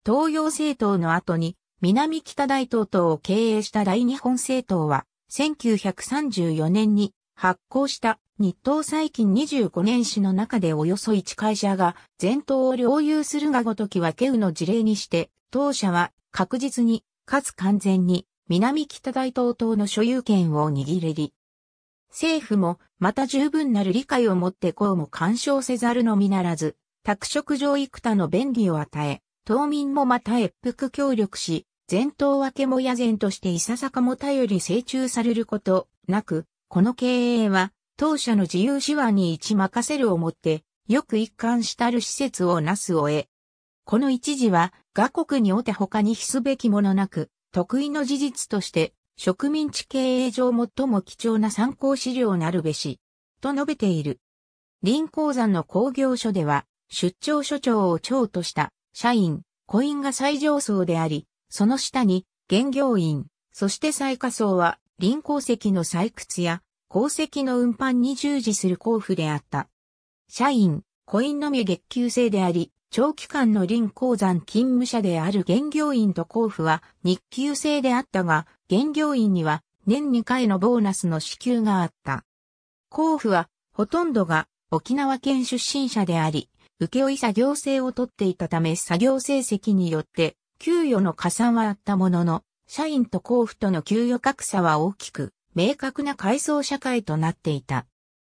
東洋政党の後に南北大東党を経営した大日本政党は1934年に発行した日東最近25年史の中でおよそ1会社が全党を領有するがごときは経由の事例にして当社は確実にかつ完全に南北大東島の所有権を握れり。政府もまた十分なる理解を持ってこうも干渉せざるのみならず、拓殖上幾多の便利を与え、島民もまた越腹協力し、前頭分けも野然としていささかも頼り成中されることなく、この経営は当社の自由手腕に一任せるをもって、よく一貫したる施設をなすを得。この一時は画国におて他に比すべきものなく、得意の事実として、植民地経営上最も貴重な参考資料なるべし、と述べている。林鉱山の工業所では、出張所長を長とした社員、コインが最上層であり、その下に、現業員、そして最下層は、林鉱石の採掘や、鉱石の運搬に従事する交付であった。社員、コインのみ月給制であり、長期間の林鉱山勤務者である現業員と交付は日給制であったが、現業員には年2回のボーナスの支給があった。交付はほとんどが沖縄県出身者であり、請負作業制を取っていたため作業成績によって給与の加算はあったものの、社員と交付との給与格差は大きく、明確な階層社会となっていた。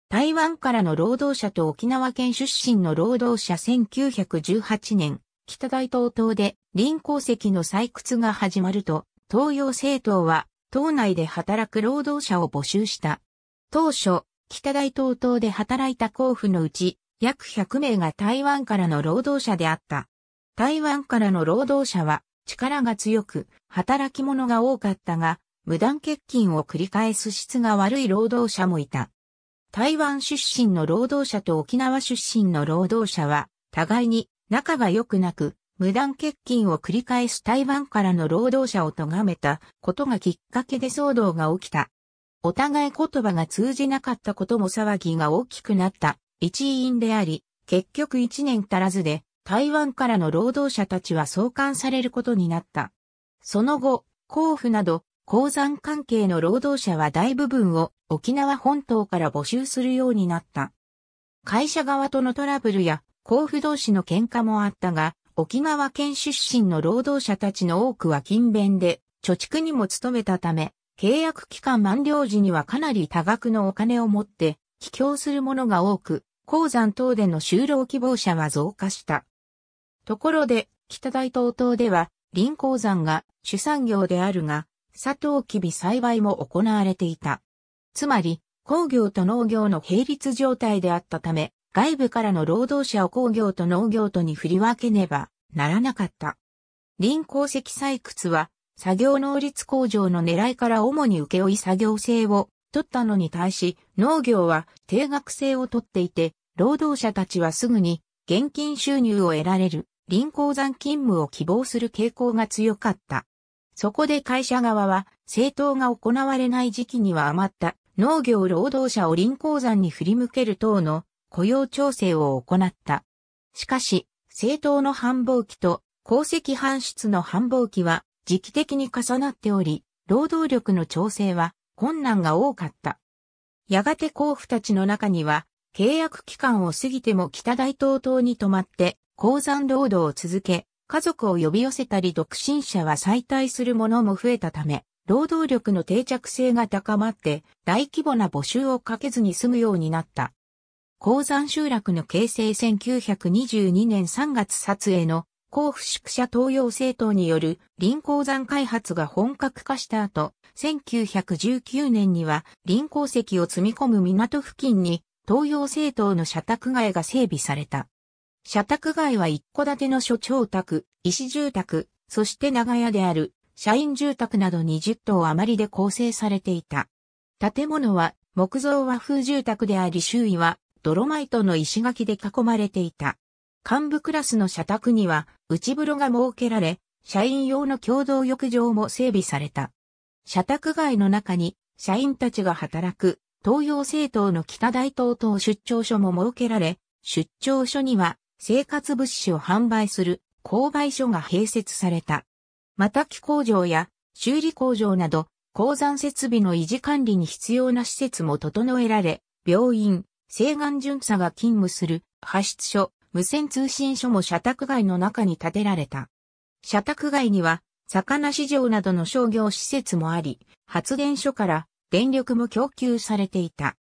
台湾からの労働者と沖縄県出身の労働者1918年、北大東島で林鉱石の採掘が始まると、東洋政党は島内で働く労働者を募集した。当初、北大東島で働いた交付のうち、約100名が台湾からの労働者であった。台湾からの労働者は力が強く、働き者が多かったが、無断欠勤を繰り返す質が悪い労働者もいた。台湾出身の労働者と沖縄出身の労働者は、互いに仲が良くなく、無断欠勤を繰り返す台湾からの労働者を咎めたことがきっかけで騒動が起きた。お互い言葉が通じなかったことも騒ぎが大きくなった一因であり、結局一年足らずで台湾からの労働者たちは送還されることになった。その後、甲府など鉱山関係の労働者は大部分を沖縄本島から募集するようになった。会社側とのトラブルや甲府同士の喧嘩もあったが、沖縄県出身の労働者たちの多くは勤勉で、貯蓄にも努めたため、契約期間満了時にはかなり多額のお金を持って、帰郷する者が多く、鉱山等での就労希望者は増加した。ところで、北大東島では、林鉱山が主産業であるが、サトウキビ栽培も行われていた。つまり、工業と農業の並立状態であったため、外部からの労働者を工業と農業とに振り分けねばならなかった。臨鉱石採掘は、作業能率向上の狙いから主に請負作業性を取ったのに対し、農業は定額制を取っていて、労働者たちはすぐに現金収入を得られる臨鉱山勤務を希望する傾向が強かった。そこで会社側は、政党が行われない時期には余った農業労働者を林鉱山に振り向ける等の雇用調整を行った。しかし、政党の繁忙期と鉱石搬出の繁忙期は時期的に重なっており、労働力の調整は困難が多かった。やがて甲府たちの中には、契約期間を過ぎても北大東島に泊まって、鉱山労働を続け、家族を呼び寄せたり独身者は再退する者も増えたため、労働力の定着性が高まって大規模な募集をかけずに済むようになった。鉱山集落の形成1922年3月撮影の甲府宿舎東洋政党による林鉱山開発が本格化した後、1919年には林鉱石を積み込む港付近に東洋政党の社宅街が整備された。社宅街は一戸建ての所長宅、石住宅、そして長屋である社員住宅など20棟余りで構成されていた。建物は木造和風住宅であり周囲はドロマイトの石垣で囲まれていた。幹部クラスの社宅には内風呂が設けられ、社員用の共同浴場も整備された。社宅街の中に社員たちが働く東洋政党の北大東等出張所も設けられ、出張所には生活物資を販売する購買所が併設された。また木工場や修理工場など鉱山設備の維持管理に必要な施設も整えられ、病院、西岸巡査が勤務する派出所、無線通信所も社宅街の中に建てられた。社宅街には魚市場などの商業施設もあり、発電所から電力も供給されていた。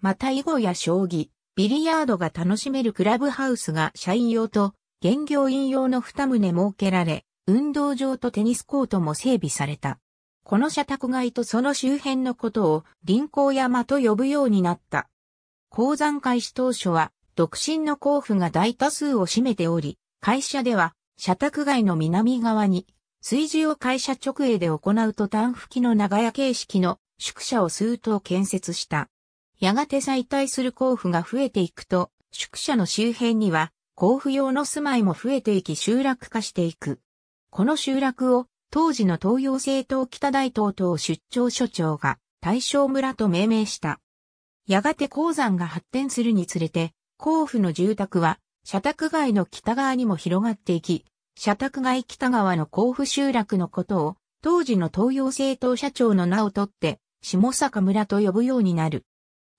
また囲碁や将棋、ビリヤードが楽しめるクラブハウスが社員用と現業員用の2棟設けられ、運動場とテニスコートも整備された。この社宅街とその周辺のことを臨行山と呼ぶようになった。鉱山開始当初は、独身の交付が大多数を占めており、会社では、社宅街の南側に、炊事を会社直営で行うと端吹きの長屋形式の宿舎を数棟建設した。やがて再退する甲府が増えていくと、宿舎の周辺には、甲府用の住まいも増えていき集落化していく。この集落を、当時の東洋政党北大東等出張所長が、大正村と命名した。やがて鉱山が発展するにつれて、甲府の住宅は、社宅街の北側にも広がっていき、社宅街北側の甲府集落のことを、当時の東洋政党社長の名を取って、下坂村と呼ぶようになる。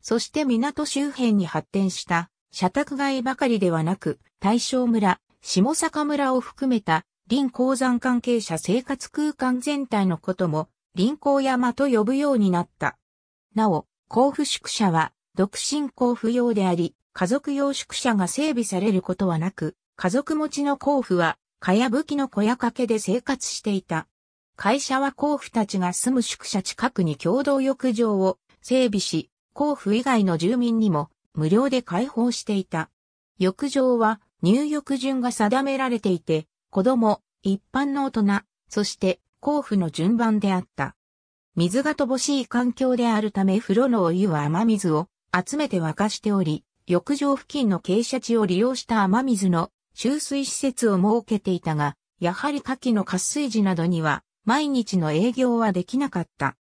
そして港周辺に発展した社宅街ばかりではなく、大正村、下坂村を含めた林鉱山関係者生活空間全体のことも林鉱山と呼ぶようになった。なお、交付宿舎は独身交付用であり、家族用宿舎が整備されることはなく、家族持ちの交付は、かやぶきの小屋掛けで生活していた。会社は交付たちが住む宿舎近くに共同浴場を整備し、甲府以外の住民にも無料で開放していた。浴場は入浴順が定められていて、子供、一般の大人、そして甲府の順番であった。水が乏しい環境であるため風呂のお湯は雨水を集めて沸かしており、浴場付近の傾斜地を利用した雨水の注水施設を設けていたが、やはり夏季の活水時などには毎日の営業はできなかった。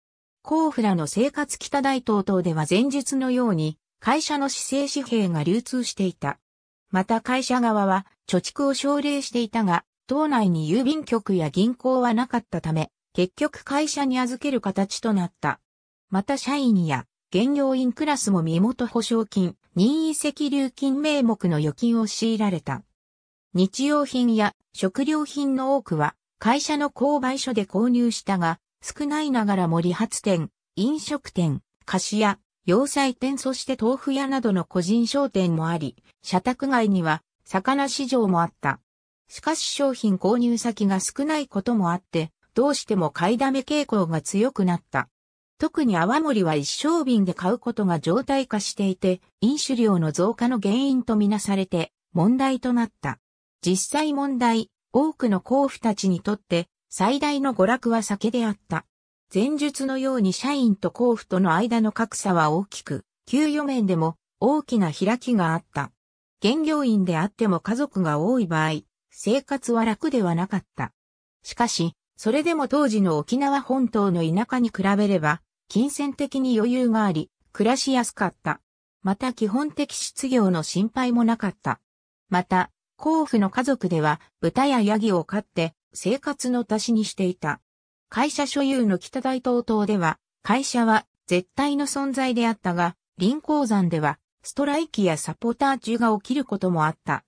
コーフラの生活北大東等では前述のように、会社の市政紙幣が流通していた。また会社側は、貯蓄を奨励していたが、島内に郵便局や銀行はなかったため、結局会社に預ける形となった。また社員や、現業員クラスも身元保証金、任意赤流金名目の預金を強いられた。日用品や食料品の多くは、会社の購買所で購入したが、少ないながらも理髪店、飲食店、菓子屋、洋裁店そして豆腐屋などの個人商店もあり、社宅街には魚市場もあった。しかし商品購入先が少ないこともあって、どうしても買いだめ傾向が強くなった。特に泡盛は一升瓶で買うことが常態化していて、飲酒量の増加の原因とみなされて問題となった。実際問題、多くの甲府たちにとって最大の娯楽は酒であった。前述のように社員と交付との間の格差は大きく、給与面でも大きな開きがあった。現業員であっても家族が多い場合、生活は楽ではなかった。しかし、それでも当時の沖縄本島の田舎に比べれば、金銭的に余裕があり、暮らしやすかった。また基本的失業の心配もなかった。また、甲府の家族では豚やヤギを飼って生活の足しにしていた。会社所有の北大東島では、会社は絶対の存在であったが、林鉱山では、ストライキやサポーター中が起きることもあった。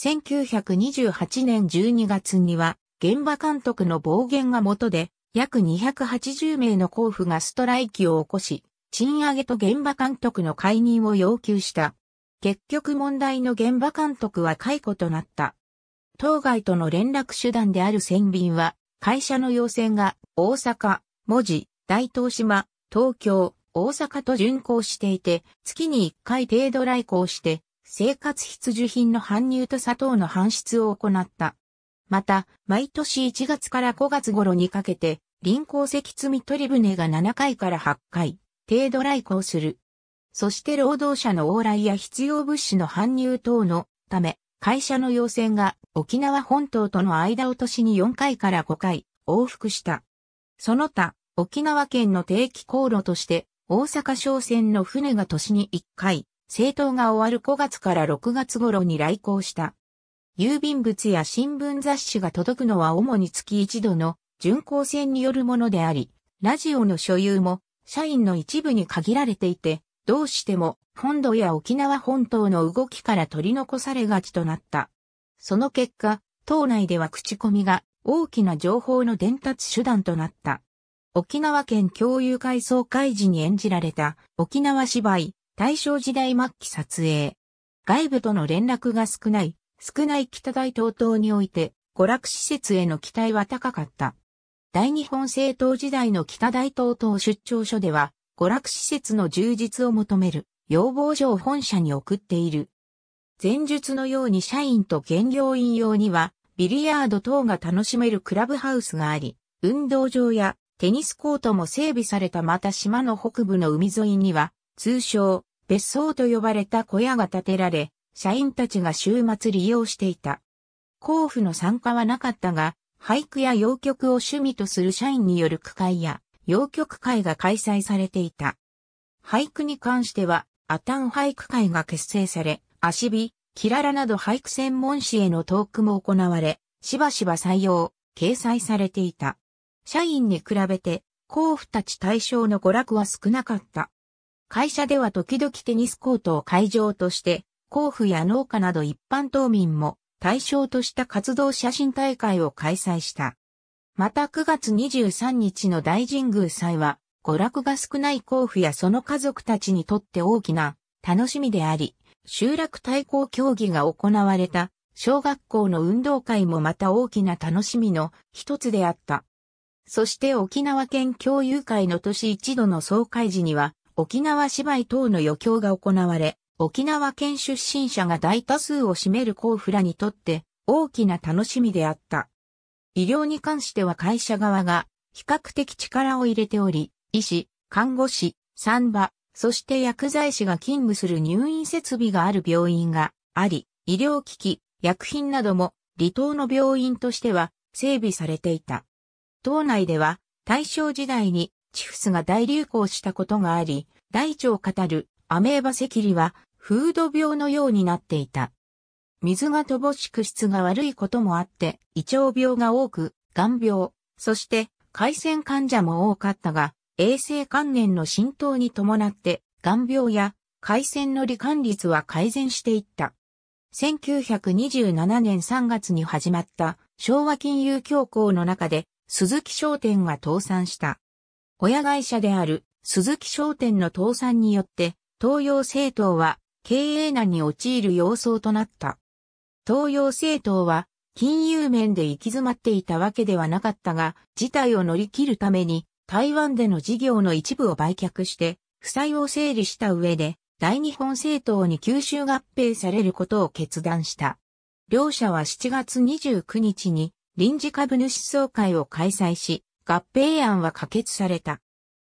1928年12月には、現場監督の暴言が元で、約280名の候補がストライキを起こし、賃上げと現場監督の解任を要求した。結局問題の現場監督は解雇となった。当該との連絡手段である船便は、会社の要請が大阪、文字、大東島、東京、大阪と巡航していて、月に1回程度来航して、生活必需品の搬入と砂糖の搬出を行った。また、毎年1月から5月頃にかけて、臨港石積み取り船が7回から8回、程度来航する。そして労働者の往来や必要物資の搬入等のため、会社の要請が沖縄本島との間を年に4回から5回往復した。その他、沖縄県の定期航路として、大阪商船の船が年に1回、政党が終わる5月から6月頃に来航した。郵便物や新聞雑誌が届くのは主に月一度の巡航船によるものであり、ラジオの所有も社員の一部に限られていて、どうしても本土や沖縄本島の動きから取り残されがちとなった。その結果、島内では口コミが大きな情報の伝達手段となった。沖縄県共有会総会時に演じられた沖縄芝居大正時代末期撮影。外部との連絡が少ない、少ない北大東島において娯楽施設への期待は高かった。大日本政党時代の北大東島出張所では娯楽施設の充実を求める要望書を本社に送っている。前述のように社員と減業員用には、ビリヤード等が楽しめるクラブハウスがあり、運動場やテニスコートも整備されたまた島の北部の海沿いには、通称、別荘と呼ばれた小屋が建てられ、社員たちが週末利用していた。交付の参加はなかったが、俳句や洋曲を趣味とする社員による区会や、洋曲会が開催されていた。俳句に関しては、アタン俳句会が結成され、足火、キララなど俳句専門誌へのトークも行われ、しばしば採用、掲載されていた。社員に比べて、候補たち対象の娯楽は少なかった。会社では時々テニスコートを会場として、候補や農家など一般島民も対象とした活動写真大会を開催した。また9月23日の大神宮祭は、娯楽が少ない甲府やその家族たちにとって大きな楽しみであり、集落対抗競技が行われた小学校の運動会もまた大きな楽しみの一つであった。そして沖縄県共有会の年一度の総会時には、沖縄芝居等の余興が行われ、沖縄県出身者が大多数を占める甲府らにとって大きな楽しみであった。医療に関しては会社側が比較的力を入れており、医師、看護師、産場、そして薬剤師が勤務する入院設備がある病院があり、医療機器、薬品なども離島の病院としては整備されていた。島内では大正時代にチフスが大流行したことがあり、大腸を語るアメーバセキリはフード病のようになっていた。水が乏しく質が悪いこともあって、胃腸病が多く、眼病、そして、回線患者も多かったが、衛生観念の浸透に伴って、眼病や回線の罹患率は改善していった。1927年3月に始まった昭和金融恐慌の中で鈴木商店が倒産した。親会社である鈴木商店の倒産によって東洋政党は経営難に陥る様相となった。東洋政党は金融面で行き詰まっていたわけではなかったが、事態を乗り切るために台湾での事業の一部を売却して、負債を整理した上で、大日本政党に吸収合併されることを決断した。両社は7月29日に臨時株主総会を開催し、合併案は可決された。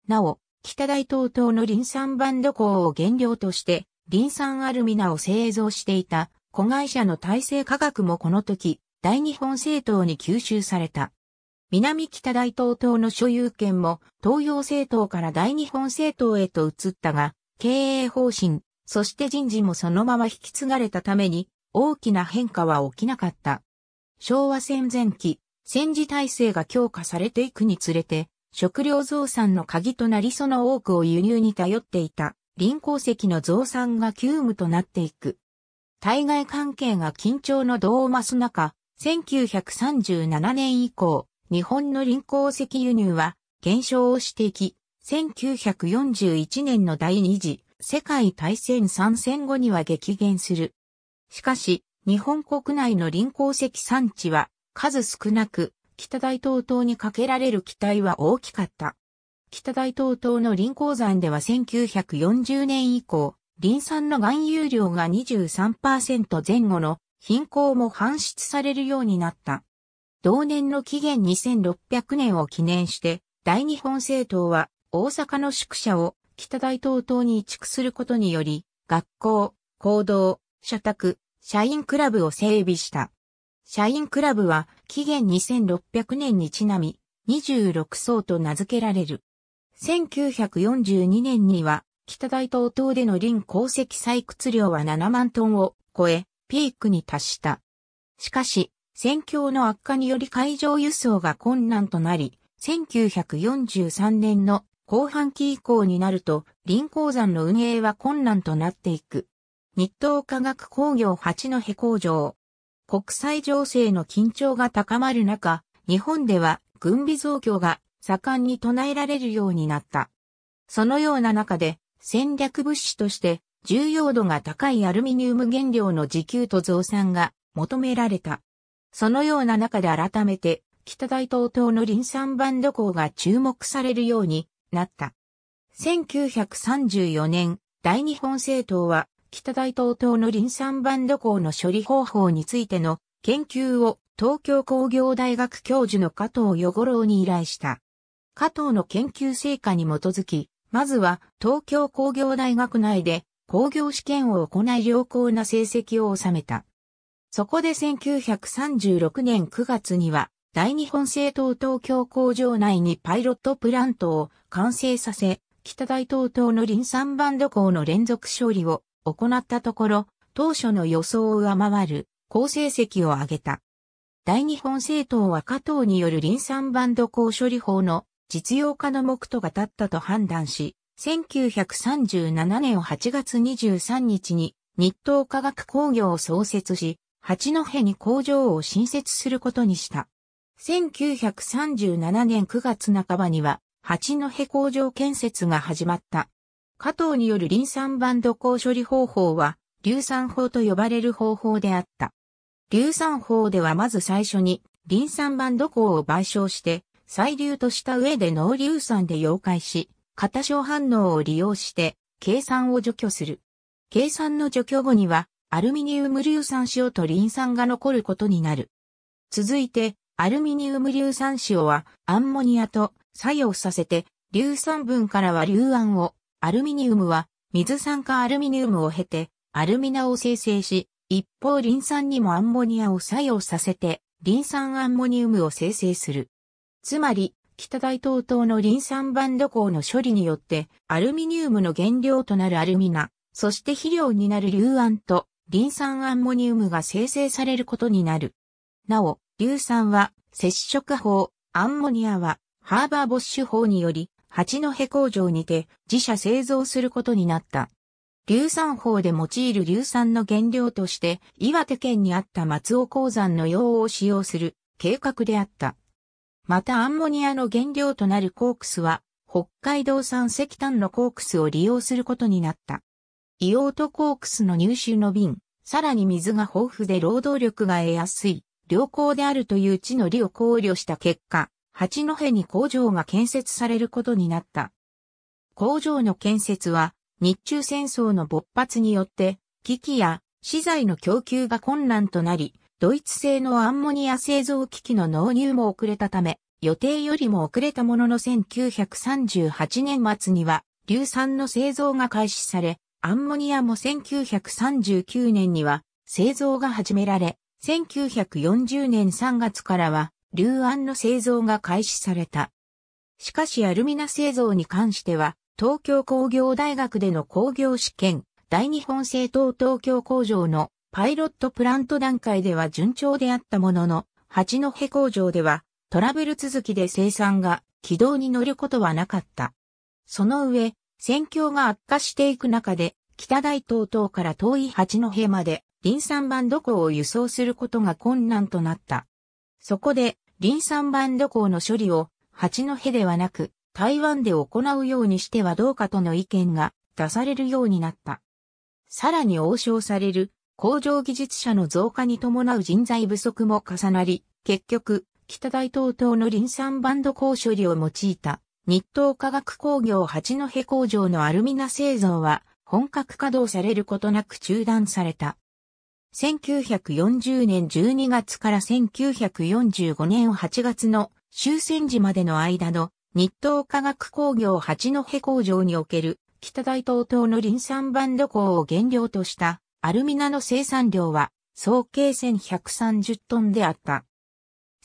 なお、北大東東の臨産バンド工を原料として、臨産アルミナを製造していた子会社の体制価格もこの時、大日本政党に吸収された。南北大東島の所有権も東洋政党から大日本政党へと移ったが、経営方針、そして人事もそのまま引き継がれたために大きな変化は起きなかった。昭和戦前期、戦時体制が強化されていくにつれて、食料増産の鍵となりその多くを輸入に頼っていた、臨鉱石の増産が急務となっていく。対外関係が緊張の度を増す中、1937年以降、日本の林鉱石輸入は減少をしていき、1941年の第二次世界大戦参戦後には激減する。しかし、日本国内の林鉱石産地は数少なく、北大東島にかけられる期待は大きかった。北大東島の林鉱山では1940年以降、林産の含有量が23%前後の貧困も搬出されるようになった。同年の紀元2600年を記念して、大日本政党は大阪の宿舎を北大東島に移築することにより、学校、行動、社宅、社員クラブを整備した。社員クラブは紀元2600年にちなみ、26層と名付けられる。1942年には、北大東島での林鉱石採掘量は7万トンを超え、ピークに達した。しかし、戦況の悪化により海上輸送が困難となり、1943年の後半期以降になると、林鉱山の運営は困難となっていく。日東科学工業八戸工場。国際情勢の緊張が高まる中、日本では軍備増強が盛んに唱えられるようになった。そのような中で戦略物資として重要度が高いアルミニウム原料の自給と増産が求められた。そのような中で改めて、北大東島の林産バンド校が注目されるようになった。1934年、大日本政党は、北大東島の林産バンド校の処理方法についての研究を東京工業大学教授の加藤与五郎に依頼した。加藤の研究成果に基づき、まずは東京工業大学内で工業試験を行い良好な成績を収めた。そこで1936年9月には、大日本製糖東京工場内にパイロットプラントを完成させ、北大東東の臨産バンド校の連続勝利を行ったところ、当初の予想を上回る好成績を上げた。大日本製糖は加藤による臨産バンド校処理法の実用化の目途が立ったと判断し、1937年8月23日に日東科学工業を創設し、八戸に工場を新設することにした。1937年9月半ばには、八戸工場建設が始まった。加藤による臨酸板土工処理方法は、硫酸法と呼ばれる方法であった。硫酸法ではまず最初に、臨酸板土工を賠償して、再流とした上で濃硫酸で溶解し、型小反応を利用して、計算を除去する。計算の除去後には、アルミニウム硫酸塩とリン酸が残ることになる。続いて、アルミニウム硫酸塩はアンモニアと作用させて、硫酸分からは硫酸を、アルミニウムは水酸化アルミニウムを経て、アルミナを生成し、一方リン酸にもアンモニアを作用させて、リン酸アンモニウムを生成する。つまり、北大東島のリン酸バンド鋼の処理によって、アルミニウムの原料となるアルミナ、そして肥料になる硫酸と、リン酸アンモニウムが生成されることになる。なお、硫酸は接触法、アンモニアはハーバーボッシュ法により、八戸工場にて自社製造することになった。硫酸法で用いる硫酸の原料として、岩手県にあった松尾鉱山の用を使用する計画であった。またアンモニアの原料となるコークスは、北海道産石炭のコークスを利用することになった。硫黄とコークスの入手の便、さらに水が豊富で労働力が得やすい、良好であるという地の利を考慮した結果、八戸に工場が建設されることになった。工場の建設は、日中戦争の勃発によって、機器や資材の供給が困難となり、ドイツ製のアンモニア製造機器の納入も遅れたため、予定よりも遅れたものの1938年末には、硫酸の製造が開始され、アンモニアも1939年には製造が始められ、1940年3月からは、硫胺の製造が開始された。しかしアルミナ製造に関しては、東京工業大学での工業試験、大日本製糖東京工場のパイロットプラント段階では順調であったものの、八戸工場ではトラブル続きで生産が軌道に乗ることはなかった。その上、戦況が悪化していく中で、北大東島から遠い八戸まで、林三番土港を輸送することが困難となった。そこで、林三番土港の処理を、八戸ではなく、台湾で行うようにしてはどうかとの意見が出されるようになった。さらに王将される工場技術者の増加に伴う人材不足も重なり、結局、北大東東の林産バンド工処理を用いた日東化学工業八戸工場のアルミナ製造は本格稼働されることなく中断された。1940年12月から1945年8月の終戦時までの間の日東化学工業八戸工場における北大東島の林産バンド鋼を原料としたアルミナの生産量は総計1130トンであった。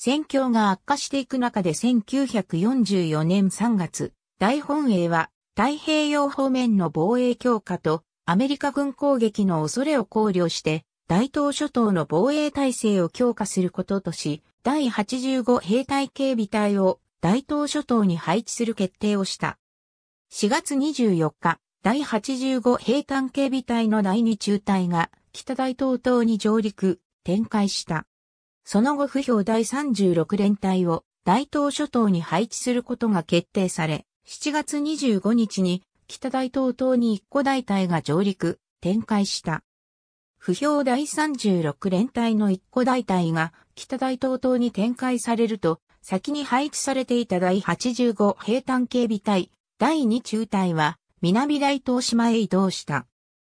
戦況が悪化していく中で1944年3月、大本営は太平洋方面の防衛強化とアメリカ軍攻撃の恐れを考慮して、大東諸島の防衛体制を強化することとし、第85兵隊警備隊を大東諸島に配置する決定をした。4月24日、第85兵隊警備隊の第2中隊が北大東島に上陸、展開した。その後不評第36連隊を大東諸島に配置することが決定され、7月25日に北大東島に一個大隊が上陸、展開した。不評第36連隊の一個大隊が北大東島に展開されると、先に配置されていた第85兵隊警備隊、第2中隊は南大東島へ移動した。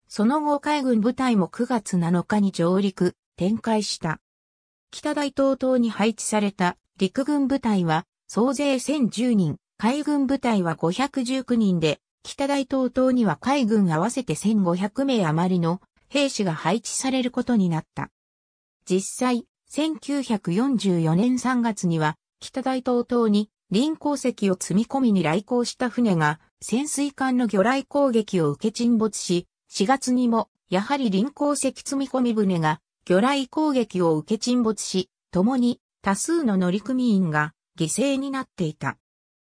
その後海軍部隊も9月7日に上陸、展開した。北大東島に配置された陸軍部隊は総勢1010人、海軍部隊は519人で、北大東島には海軍合わせて1500名余りの兵士が配置されることになった。実際、1944年3月には、北大東島に臨港石を積み込みに来航した船が潜水艦の魚雷攻撃を受け沈没し、4月にもやはり臨港石積み込み船が魚雷攻撃を受け沈没し、共に多数の乗組員が犠牲になっていた。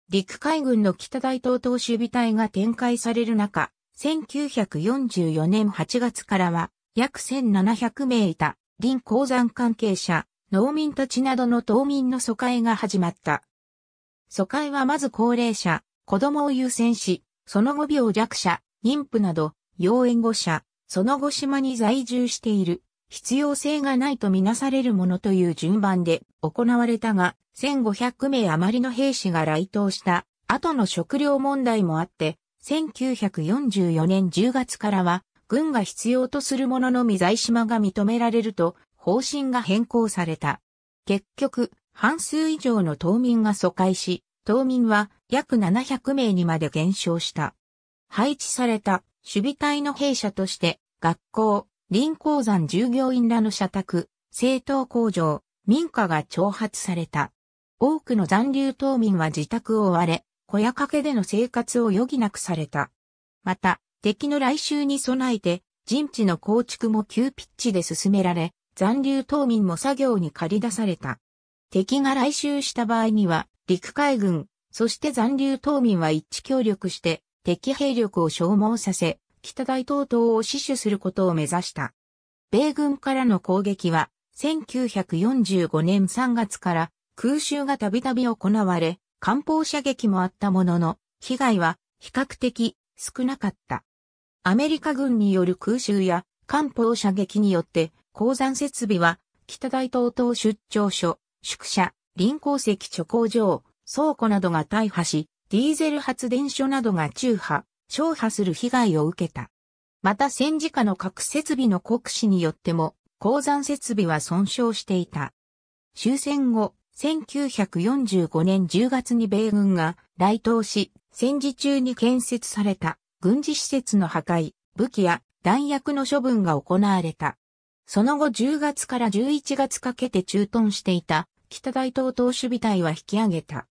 陸海軍の北大東島守備隊が展開される中、1944年8月からは約1700名いた林鉱山関係者、農民たちなどの島民の疎開が始まった。疎開はまず高齢者、子供を優先し、その後病弱者、妊婦など、要援護者、その後島に在住している必要性がないとみなされるものという順番で行われたが、1500名余りの兵士が来島した後の食料問題もあって、1944年10月からは、軍が必要とするもののみ在島が認められると、方針が変更された。結局、半数以上の島民が疎開し、島民は約700名にまで減少した。配置された守備隊の兵舎として、学校、林鉱山従業員らの社宅、政党工場、民家が挑発された。多くの残留島民は自宅を追われ、小屋掛けでの生活を余儀なくされた。また、敵の来襲に備えて、陣地の構築も急ピッチで進められ、残留島民も作業に駆り出された。敵が来襲した場合には、陸海軍、そして残留島民は一致協力して、敵兵力を消耗させ、北大東島を死守することを目指した。米軍からの攻撃は、1945年3月から空襲がたびたび行われ、艦砲射撃もあったものの、被害は比較的少なかった。アメリカ軍による空襲や艦砲射撃によって、鉱山設備は北大東島出張所、宿舎、臨鉱石貯鉱場、倉庫などが大破し、ディーゼル発電所などが中破、消破する被害を受けた。また戦時下の核設備の国使によっても、鉱山設備は損傷していた。終戦後、1945年10月に米軍が来島し、戦時中に建設された軍事施設の破壊、武器や弾薬の処分が行われた。その後10月から11月かけて駐屯していた北大東島守備隊は引き上げた。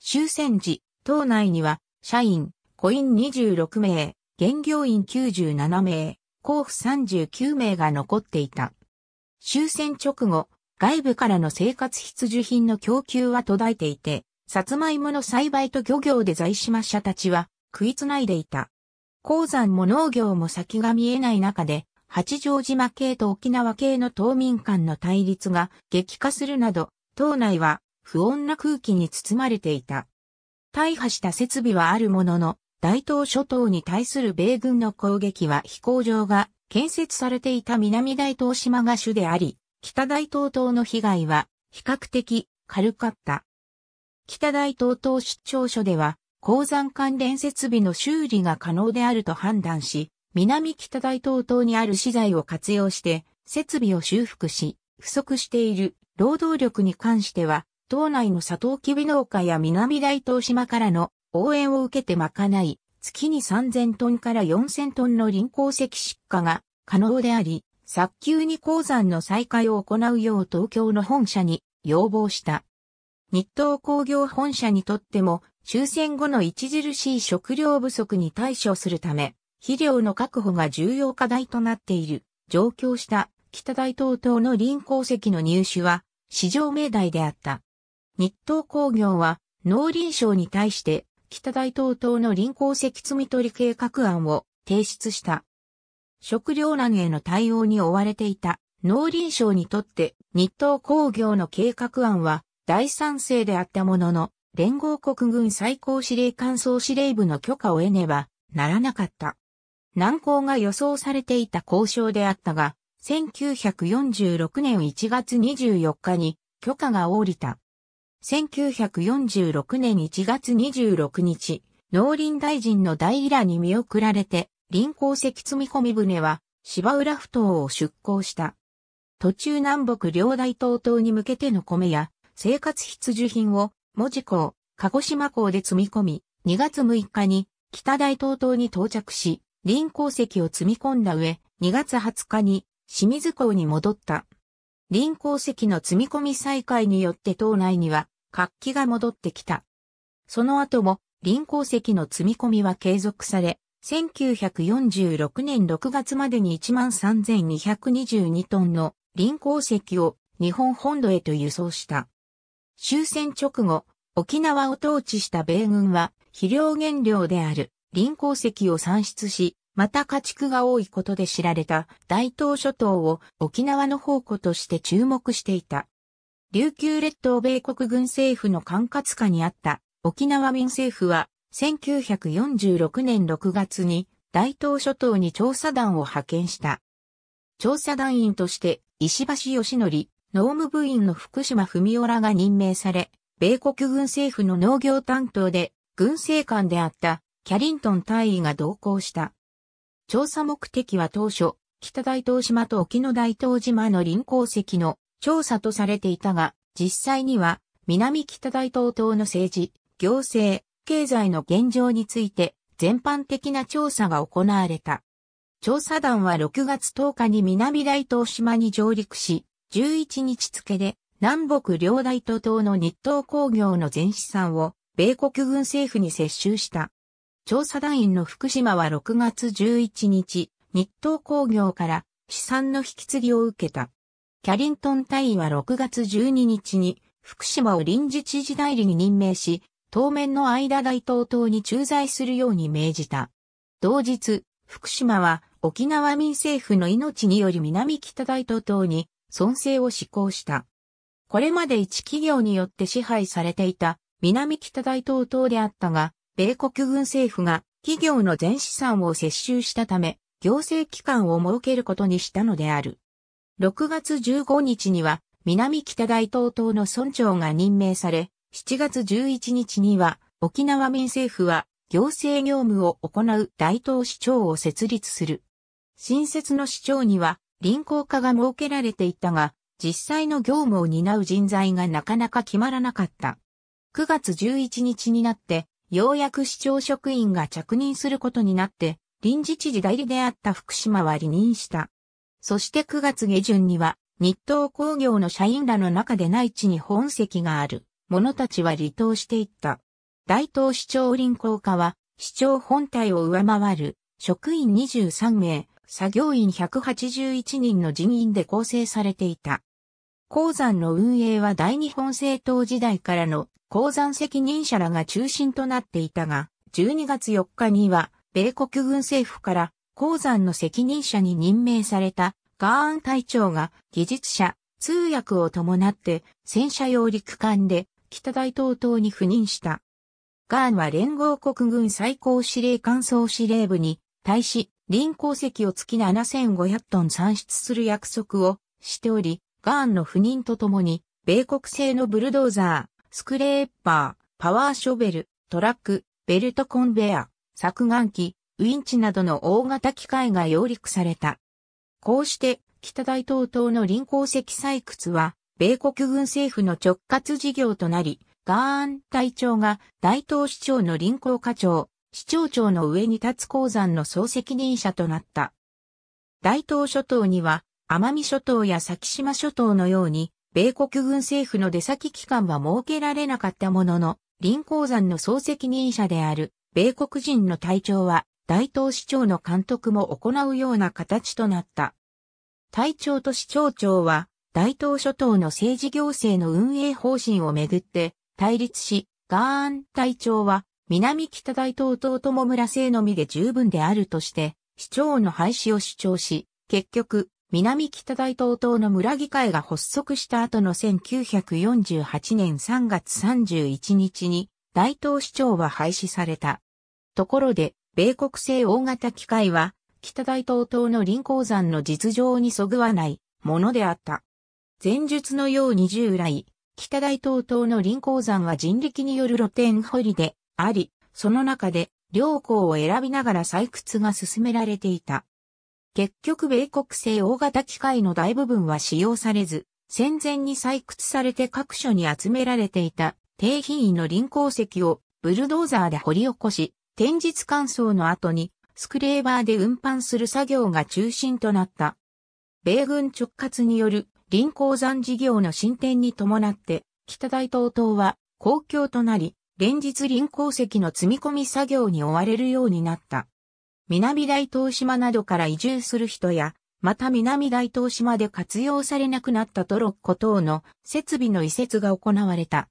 終戦時、島内には社員、コイン26名、現業員97名、交付39名が残っていた。終戦直後、外部からの生活必需品の供給は途絶えていて、さつまいもの栽培と漁業で在島者たちは食いつないでいた。鉱山も農業も先が見えない中で、八丈島系と沖縄系の島民間の対立が激化するなど、島内は不穏な空気に包まれていた。大破した設備はあるものの、大東諸島に対する米軍の攻撃は飛行場が建設されていた南大東島が主であり、北大東島の被害は比較的軽かった。北大東島出張所では、鉱山関連設備の修理が可能であると判断し、南北大東島にある資材を活用して、設備を修復し、不足している労働力に関しては、島内のサトウキビ農家や南大東島からの応援を受けてまかない、月に3000トンから4000トンの臨鉱石出荷が可能であり、早急に鉱山の再開を行うよう東京の本社に要望した。日東工業本社にとっても終戦後の著しい食料不足に対処するため、肥料の確保が重要課題となっている。上京した北大東東の臨鉱石の入手は市上命題であった。日東工業は農林省に対して北大東島の臨港石積み取り計画案を提出した。食糧難への対応に追われていた農林省にとって日東工業の計画案は大賛成であったものの、連合国軍最高司令官総司令部の許可を得ねばならなかった。難航が予想されていた交渉であったが、1946年1月24日に許可が下りた。1946年1月26日、農林大臣の大イらに見送られて、臨港石積み込み船は芝浦埠頭を出港した。途中南北両大東島に向けての米や生活必需品を文字港、鹿児島港で積み込み、2月6日に北大東島に到着し、臨港石を積み込んだ上、2月20日に清水港に戻った。臨港石の積み込み再開によって島内には活気が戻ってきた。その後も、臨鉱石の積み込みは継続され、1946年6月までに13,222トンの臨鉱石を日本本土へと輸送した。終戦直後、沖縄を統治した米軍は、肥料原料である臨鉱石を産出し、また家畜が多いことで知られた大東諸島を沖縄の宝庫として注目していた。琉球列島米国軍政府の管轄下にあった沖縄民政府は1946年6月に大東諸島に調査団を派遣した。調査団員として石橋義則、農務部員の福島文夫らが任命され、米国軍政府の農業担当で軍政官であったキャリントン大尉が同行した。調査目的は当初、北大東島と沖の大東島の臨港石の調査とされていたが、実際には南北大東島の政治、行政、経済の現状について全般的な調査が行われた。調査団は6月10日に南大東島に上陸し、11日付で南北両大東島の日東工業の全資産を米国軍政府に接収した。調査団員の福島は6月11日、日東工業から資産の引き継ぎを受けた。キャリントン大尉は6月12日に福島を臨時知事代理に任命し、当面の間大東島に駐在するように命じた。同日、福島は沖縄民政府の命により南北大東島に尊制を施行した。これまで一企業によって支配されていた南北大東島であったが、米国軍政府が企業の全資産を接収したため、行政機関を設けることにしたのである。6月15日には、南北大東島の村長が任命され、7月11日には、沖縄民政府は、行政業務を行う大東市長を設立する。新設の市長には、臨港課が設けられていたが、実際の業務を担う人材がなかなか決まらなかった。9月11日になって、ようやく市長職員が着任することになって、臨時知事代理であった福島は離任した。そして9月下旬には、日東工業の社員らの中で内地に本籍がある者たちは離党していった。大東市長臨港課は、市長本体を上回る職員23名、作業員181人の人員で構成されていた。鉱山の運営は大日本政党時代からの鉱山責任者らが中心となっていたが、12月4日には米国軍政府から鉱山の責任者に任命されたガーン隊長が技術者、通訳を伴って戦車用陸艦で北大東島に赴任した。ガーンは連合国軍最高司令官総司令部に対し臨鉱石を月7500トン産出する約束をしており、ガーンの赴任とともに米国製のブルドーザー、スクレーパー、パワーショベル、トラック、ベルトコンベア、削岩機、ウィンチなどの大型機械が揚陸された。こうして北大東島の臨港石採掘は米国軍政府の直轄事業となり、ガーン隊長が大東市長の臨港課長、市長長の上に立つ鉱山の総責任者となった。大東諸島には奄美諸島や先島諸島のように米国軍政府の出先機関は設けられなかったものの、臨鉱山の総責任者である米国人の隊長は大東市長の監督も行うような形となった。隊長と市長長は、大東諸島の政治行政の運営方針をめぐって対立し、ガーン隊長は、南北大東と友村制のみで十分であるとして、市長の廃止を主張し、結局、南北大東東の村議会が発足した後の1948年3月31日に、大東市長は廃止された。ところで、米国製大型機械は、北大東島の林鉱山の実情にそぐわないものであった。前述のように従来、北大東島の林鉱山は人力による露天掘りであり、その中で両校を選びながら採掘が進められていた。結局米国製大型機械の大部分は使用されず、戦前に採掘されて各所に集められていた低品位の臨港石をブルドーザーで掘り起こし、天日乾燥の後にスクレーバーで運搬する作業が中心となった。米軍直轄による臨鉱山事業の進展に伴って北大東島は公共となり、連日臨鉱石の積み込み作業に追われるようになった。南大東島などから移住する人や、また南大東島で活用されなくなったトロッコ等の設備の移設が行われた。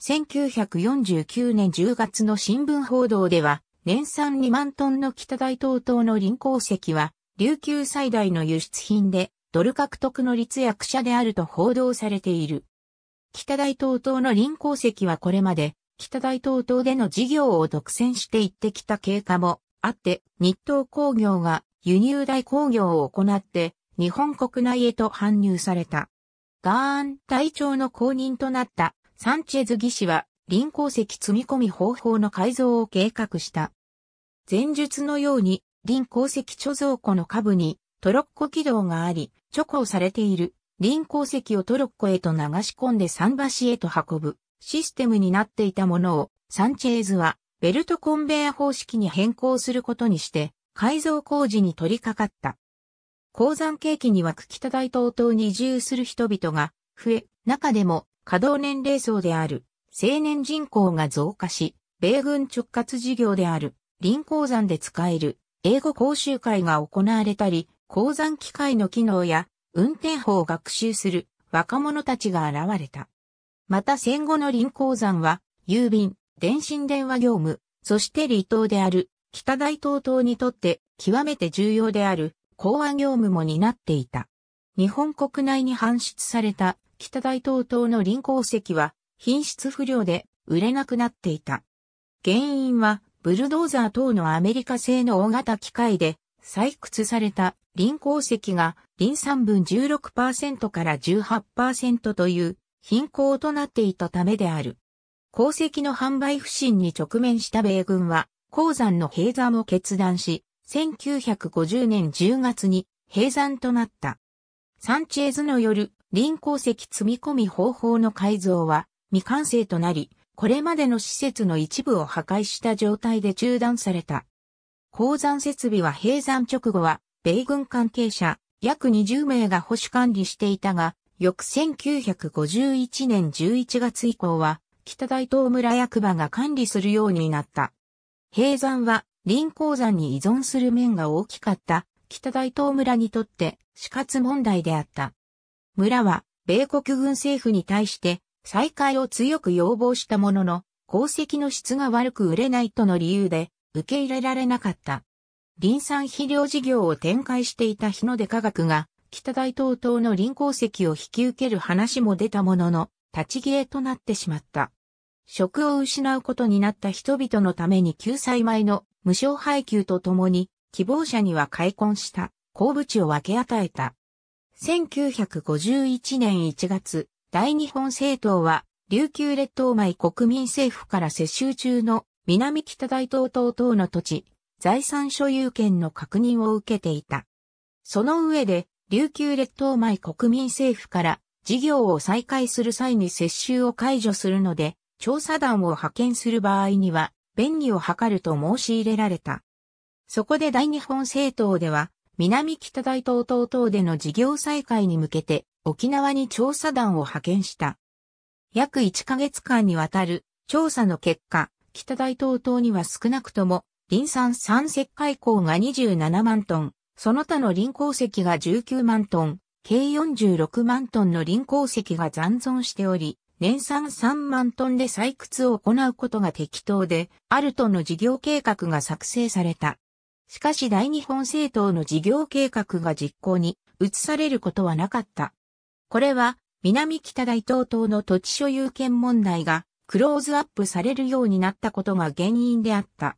1949年10月の新聞報道では、年産2万トンの北大東島の林鉱石は、琉球最大の輸出品で、ドル獲得の立役者であると報道されている。北大東島の林鉱石はこれまで、北大東島での事業を独占していってきた経過もあって、日東工業が輸入代工業を行って、日本国内へと搬入された。ガーン隊長の後任となったサンチェズ技師は輪鉱石積み込み方法の改造を計画した。前述のように、輪鉱石貯蔵庫の下部にトロッコ軌道があり、貯蔵されている輪鉱石をトロッコへと流し込んで桟橋へと運ぶシステムになっていたものをサンチェーズはベルトコンベア方式に変更することにして改造工事に取り掛かった。鉱山景気には茎北大東東に移住する人々が増え、中でも稼働年齢層である、青年人口が増加し、米軍直轄事業である、林鉱山で使える、英語講習会が行われたり、鉱山機械の機能や、運転法を学習する若者たちが現れた。また戦後の林鉱山は、郵便、電信電話業務、そして離島である北大東島にとって極めて重要である公安業務も担っていた。日本国内に搬出された北大東島の林鉱石は品質不良で売れなくなっていた。原因はブルドーザー等のアメリカ製の大型機械で採掘された林鉱石が林産分16%から18%という貧困となっていたためである。鉱石の販売不振に直面した米軍は鉱山の閉山を決断し、1950年10月に閉山となった。サンチェーズの夜、林鉱石積み込み方法の改造は未完成となり、これまでの施設の一部を破壊した状態で中断された。鉱山設備は閉山直後は、米軍関係者約20名が保守管理していたが、翌1951年11月以降は、北大東村役場が管理するようになった。閉山は、林鉱山に依存する面が大きかった、北大東村にとって死活問題であった。村は、米国軍政府に対して再開を強く要望したものの、功績の質が悪く売れないとの理由で受け入れられなかった。林産肥料事業を展開していた日の出科学が北大東島の林鉱石を引き受ける話も出たものの、立ち消えとなってしまった。職を失うことになった人々のために救済米の無償配給とともに希望者には開墾した鉱物を分け与えた。1951年1月、大日本政党は、琉球列島前国民政府から接収中の南北大東東等の土地、財産所有権の確認を受けていた。その上で、琉球列島前国民政府から事業を再開する際に接収を解除するので、調査団を派遣する場合には、便宜を図ると申し入れられた。そこで大日本政党では、南北大東島等での事業再開に向けて沖縄に調査団を派遣した。約1ヶ月間にわたる調査の結果、北大東島には少なくとも林産三石海溝が27万トン、その他の林鉱石が19万トン、計46万トンの林鉱石が残存しており、年産3万トンで採掘を行うことが適当で、あるとの事業計画が作成された。しかし大日本政党の事業計画が実行に移されることはなかった。これは南北大東党の土地所有権問題がクローズアップされるようになったことが原因であった。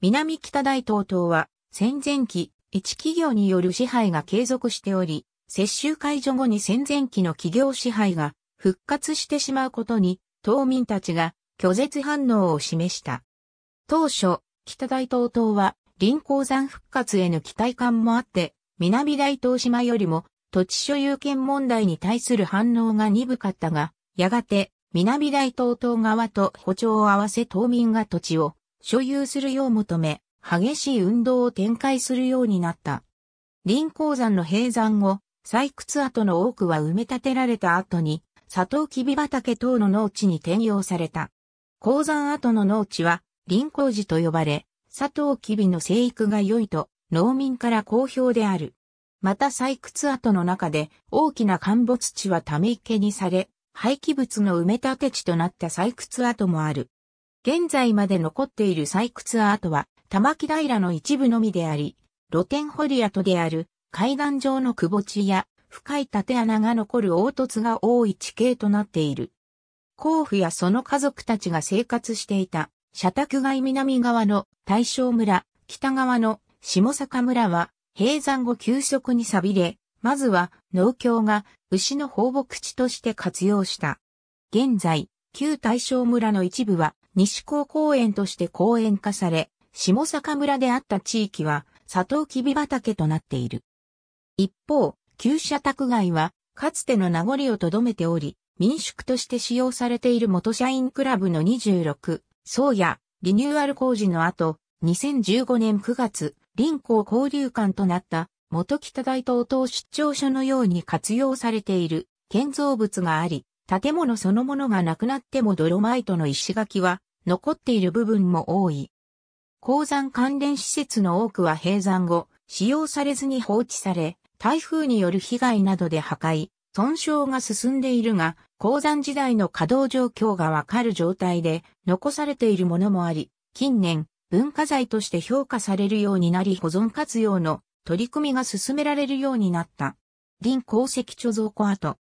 南北大東党は戦前期一企業による支配が継続しており、接収解除後に戦前期の企業支配が復活してしまうことに島民たちが拒絶反応を示した。当初、北大東党は林鉱山復活への期待感もあって、南大東島よりも土地所有権問題に対する反応が鈍かったが、やがて南大東東側と歩調を合わせ島民が土地を所有するよう求め、激しい運動を展開するようになった。林鉱山の閉山後、採掘跡の多くは埋め立てられた後に、サトウキビ畑等の農地に転用された。鉱山跡の農地は、林鉱寺と呼ばれ、サトウキビの生育が良いと農民から好評である。また採掘跡の中で大きな陥没地はため池にされ、廃棄物の埋め立て地となった採掘跡もある。現在まで残っている採掘跡は玉木平の一部のみであり、露天掘り跡である階段状の窪地や深い縦穴が残る凹凸が多い地形となっている。甲府やその家族たちが生活していた社宅街南側の大正村、北側の下坂村は閉山後急速に錆びれ、まずは農協が牛の放牧地として活用した。現在、旧大正村の一部は西高公園として公園化され、下坂村であった地域はサトウキビ畑となっている。一方、旧社宅街はかつての名残をとどめており、民宿として使用されている元社員クラブの26、宗谷、リニューアル工事の後、2015年9月、臨港交流館となった、元北大東東出張所のように活用されている建造物があり、建物そのものがなくなってもドロマイトの石垣は残っている部分も多い。鉱山関連施設の多くは閉山後、使用されずに放置され、台風による被害などで破壊、損傷が進んでいるが、鉱山時代の稼働状況がわかる状態で残されているものもあり、近年、文化財として評価されるようになり保存活用の取り組みが進められるようになった。林鉱石貯蔵庫跡。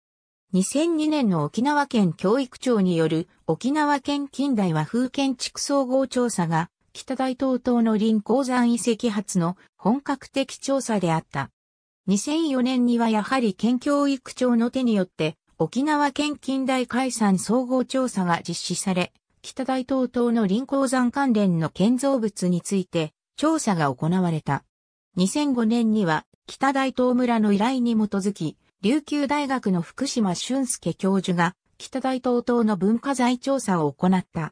2002年の沖縄県教育庁による沖縄県近代和風建築総合調査が北大東島の林鉱山遺跡発の本格的調査であった。2004年にはやはり県教育庁の手によって沖縄県近代解散総合調査が実施され、北大東島の林鉱山関連の建造物について調査が行われた。2005年には北大東村の依頼に基づき、琉球大学の福島俊介教授が北大東島の文化財調査を行った。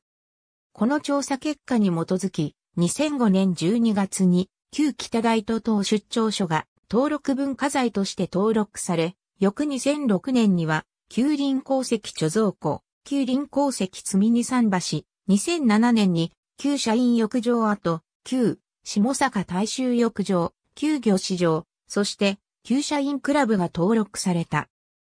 この調査結果に基づき、2005年12月に旧北大東島出張所が登録文化財として登録され、翌2006年には、旧林鉱石貯蔵庫、旧林鉱石積みに桟橋、2007年に、旧社員浴場跡、旧、下坂大衆浴場、旧魚市場、そして、旧社員クラブが登録された。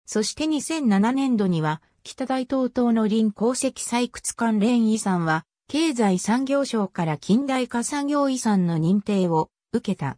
そして2007年度には、北大東東の林鉱石採掘関連遺産は、経済産業省から近代化産業遺産の認定を受けた。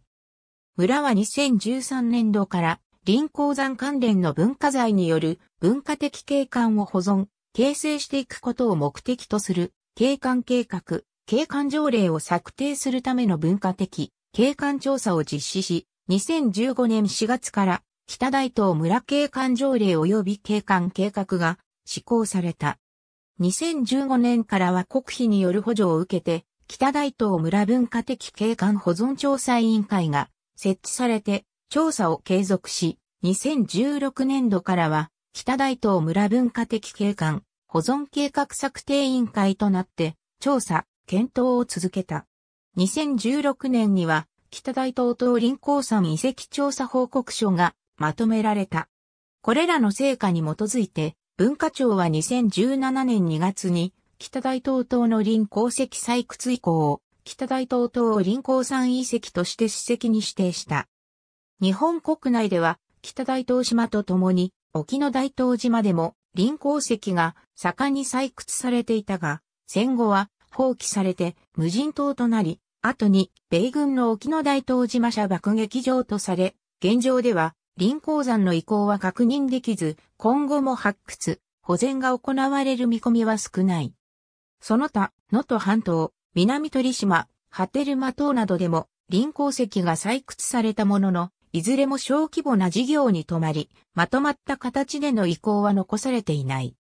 村は2013年度から林鉱山関連の文化財による文化的景観を保存、形成していくことを目的とする景観計画、景観条例を策定するための文化的景観調査を実施し、2015年4月から北大東村景観条例及び景観計画が施行された。2015年からは国費による補助を受けて、北大東村文化的景観保存調査委員会が設置されて調査を継続し、2016年度からは北大東村文化的景観保存計画策定委員会となって調査、検討を続けた。2016年には北大東東林鉱山遺跡調査報告書がまとめられた。これらの成果に基づいて文化庁は2017年2月に北大東東の林鉱石採掘以降、北大東島を臨港山遺跡として史跡に指定した。日本国内では北大東島と共に沖の大東島でも臨港石が盛んに採掘されていたが、戦後は放棄されて無人島となり、後に米軍の沖の大東島社爆撃場とされ、現状では臨港山の移行は確認できず、今後も発掘、保全が行われる見込みは少ない。その他、能登半島、南鳥島、波照間島などでも臨鉱石が採掘されたものの、いずれも小規模な事業に止まり、まとまった形での移行は残されていない。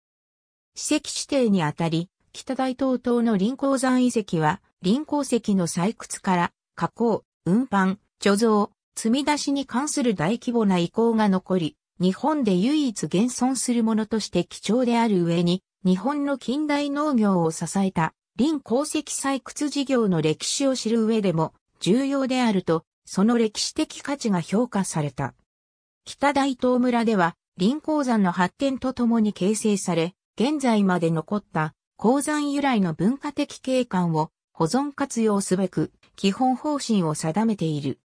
史跡指定にあたり、北大東島の臨鉱山遺跡は、臨鉱石の採掘から、加工、運搬、貯蔵、積み出しに関する大規模な移行が残り、日本で唯一現存するものとして貴重である上に、日本の近代農業を支えた林鉱石採掘事業の歴史を知る上でも重要であると、その歴史的価値が評価された。北大東村では、林鉱山の発展とともに形成され、現在まで残った鉱山由来の文化的景観を保存活用すべく基本方針を定めている。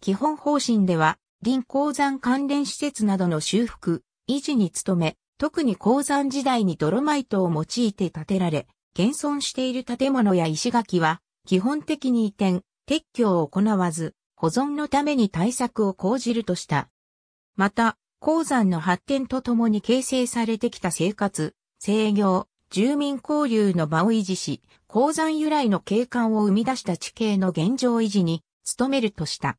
基本方針では、林鉱山関連施設などの修復、維持に努め、特に鉱山時代にドロマイトを用いて建てられ、現存している建物や石垣は、基本的に移転、撤去を行わず、保存のために対策を講じるとした。また、鉱山の発展とともに形成されてきた生活、制御、住民交流の場を維持し、鉱山由来の景観を生み出した地形の現状維持に努めるとした。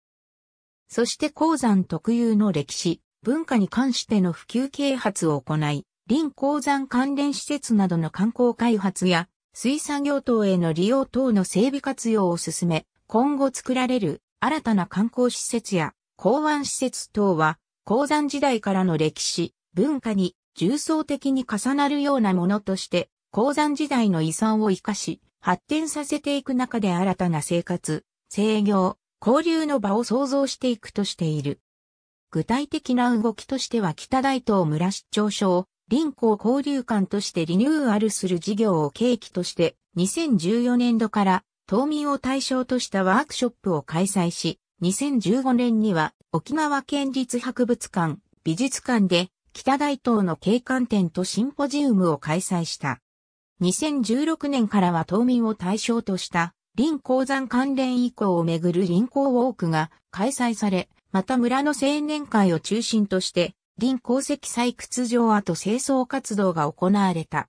そして鉱山特有の歴史、文化に関しての普及啓発を行い、林鉱山関連施設などの観光開発や、水産業等への利用等の整備活用を進め、今後作られる新たな観光施設や港湾施設等は、鉱山時代からの歴史、文化に重層的に重なるようなものとして、鉱山時代の遺産を生かし、発展させていく中で新たな生活、制御、交流の場を創造していくとしている。具体的な動きとしては北大東村市長所を林校交流館としてリニューアルする事業を契機として、2014年度から島民を対象としたワークショップを開催し、2015年には沖縄県立博物館、美術館で北大東の景観展とシンポジウムを開催した。2016年からは島民を対象とした林鉱山関連移行をめぐる林鉱ウォークが開催され、また村の青年会を中心として林鉱石採掘場跡清掃活動が行われた。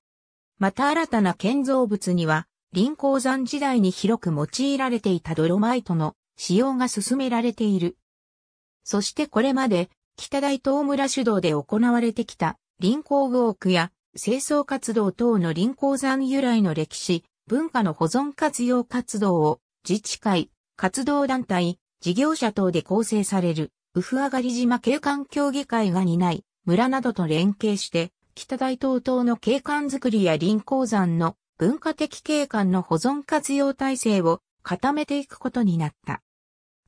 また新たな建造物には、林鉱山時代に広く用いられていたドロマイトの使用が進められている。そしてこれまで、北大東村主導で行われてきた林鉱ウォークや清掃活動等の林鉱山由来の歴史、文化の保存活用活動を自治会、活動団体、事業者等で構成される。ウフアガリ島景観協議会が担い、村などと連携して、北大東島の景観づくりや林鉱山の文化的景観の保存活用体制を固めていくことになった。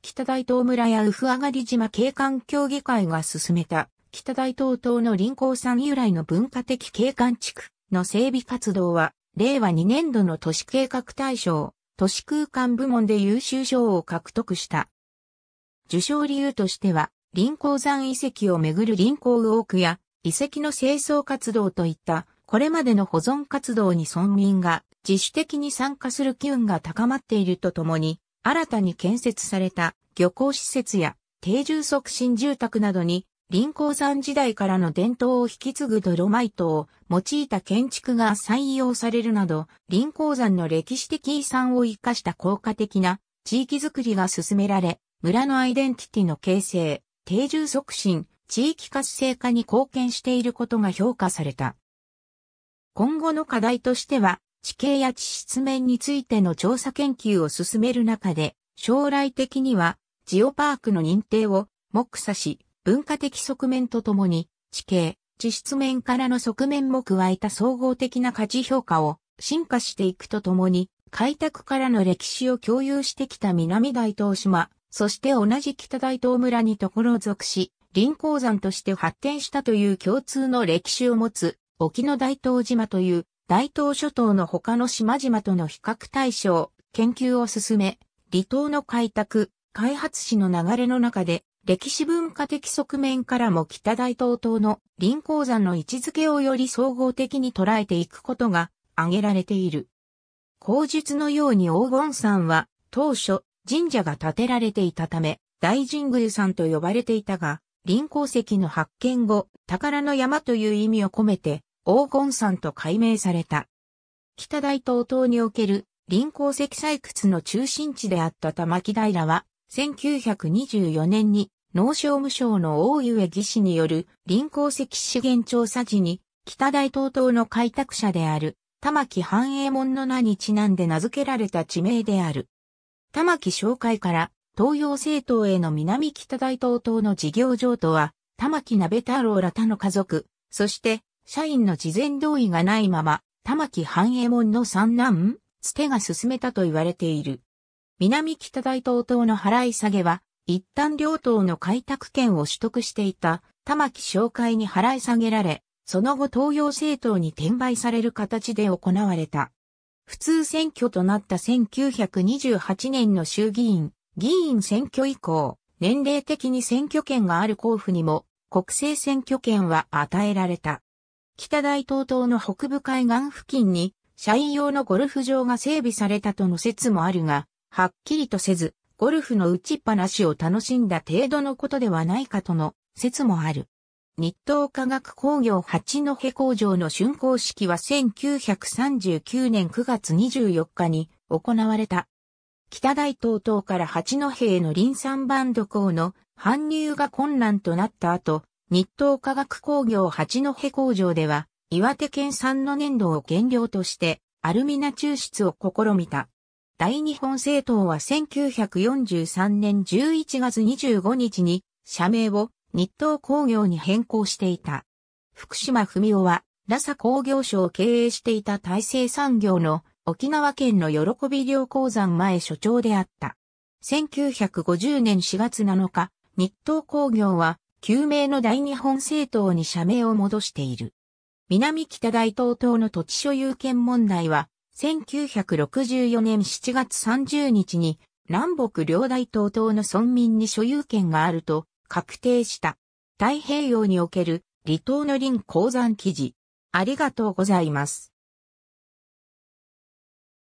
北大東村やウフアガリ島景観協議会が進めた北大東島の林鉱山由来の文化的景観地区の整備活動は令和2年度の都市計画大賞、都市空間部門で優秀賞を獲得した。受賞理由としては、林江山遺跡をめぐる林江ウォークや遺跡の清掃活動といったこれまでの保存活動に村民が自主的に参加する機運が高まっているとともに、新たに建設された漁港施設や定住促進住宅などに、林江山時代からの伝統を引き継ぐドロマイトを用いた建築が採用されるなど、林江山の歴史的遺産を生かした効果的な地域づくりが進められ、村のアイデンティティの形成、定住促進、地域活性化に貢献していることが評価された。今後の課題としては、地形や地質面についての調査研究を進める中で、将来的には、ジオパークの認定を目指し、文化的側面とともに、地形、地質面からの側面も加えた総合的な価値評価を進化していくとともに、開拓からの歴史を共有してきた南大東島、そして同じ北大東村に所属し、林鉱山として発展したという共通の歴史を持つ、沖の大東島という、大東諸島の他の島々との比較対象、研究を進め、離島の開拓、開発史の流れの中で、歴史文化的側面からも北大東島の林鉱山の位置づけをより総合的に捉えていくことが挙げられている。口述のように黄金山は当初神社が建てられていたため、大神宮さんと呼ばれていたが、臨鉱石の発見後、宝の山という意味を込めて、黄金山と改名された。北大東島における臨鉱石採掘の中心地であった玉木平は、1924年に農商務省の大上義士による臨鉱石資源調査時に、北大東島の開拓者である玉木繁栄門の名にちなんで名付けられた地名である。玉木商会から東洋政党への南北大東島の事業譲渡は、玉木鍋太郎ら他の家族、そして社員の事前同意がないまま、玉木半栄衛門の三男、つてが進めたと言われている。南北大東島の払い下げは、一旦両党の開拓権を取得していた玉木商会に払い下げられ、その後東洋政党に転売される形で行われた。普通選挙となった1928年の衆議院、議員選挙以降、年齢的に選挙権がある候補にも国政選挙権は与えられた。北大東島の北部海岸付近に社員用のゴルフ場が整備されたとの説もあるが、はっきりとせず、ゴルフの打ちっぱなしを楽しんだ程度のことではないかとの説もある。日東化学工業八戸工場の竣工式は1939年9月24日に行われた。北大東東から八戸への林産バンド校の搬入が困難となった後、日東化学工業八戸工場では、岩手県産の粘土を原料として、アルミナ抽出を試みた。大日本製糖は1943年11月25日に社名を日東工業に変更していた。福島文夫は、ラサ工業所を経営していた大成産業の沖縄県の喜び良鉱山前所長であった。1950年4月7日、日東工業は、救命の大日本政党に社名を戻している。南北大東島の土地所有権問題は、1964年7月30日に、南北両大東島の村民に所有権があると、確定した。太平洋における離島の林鉱山記事。ありがとうございます。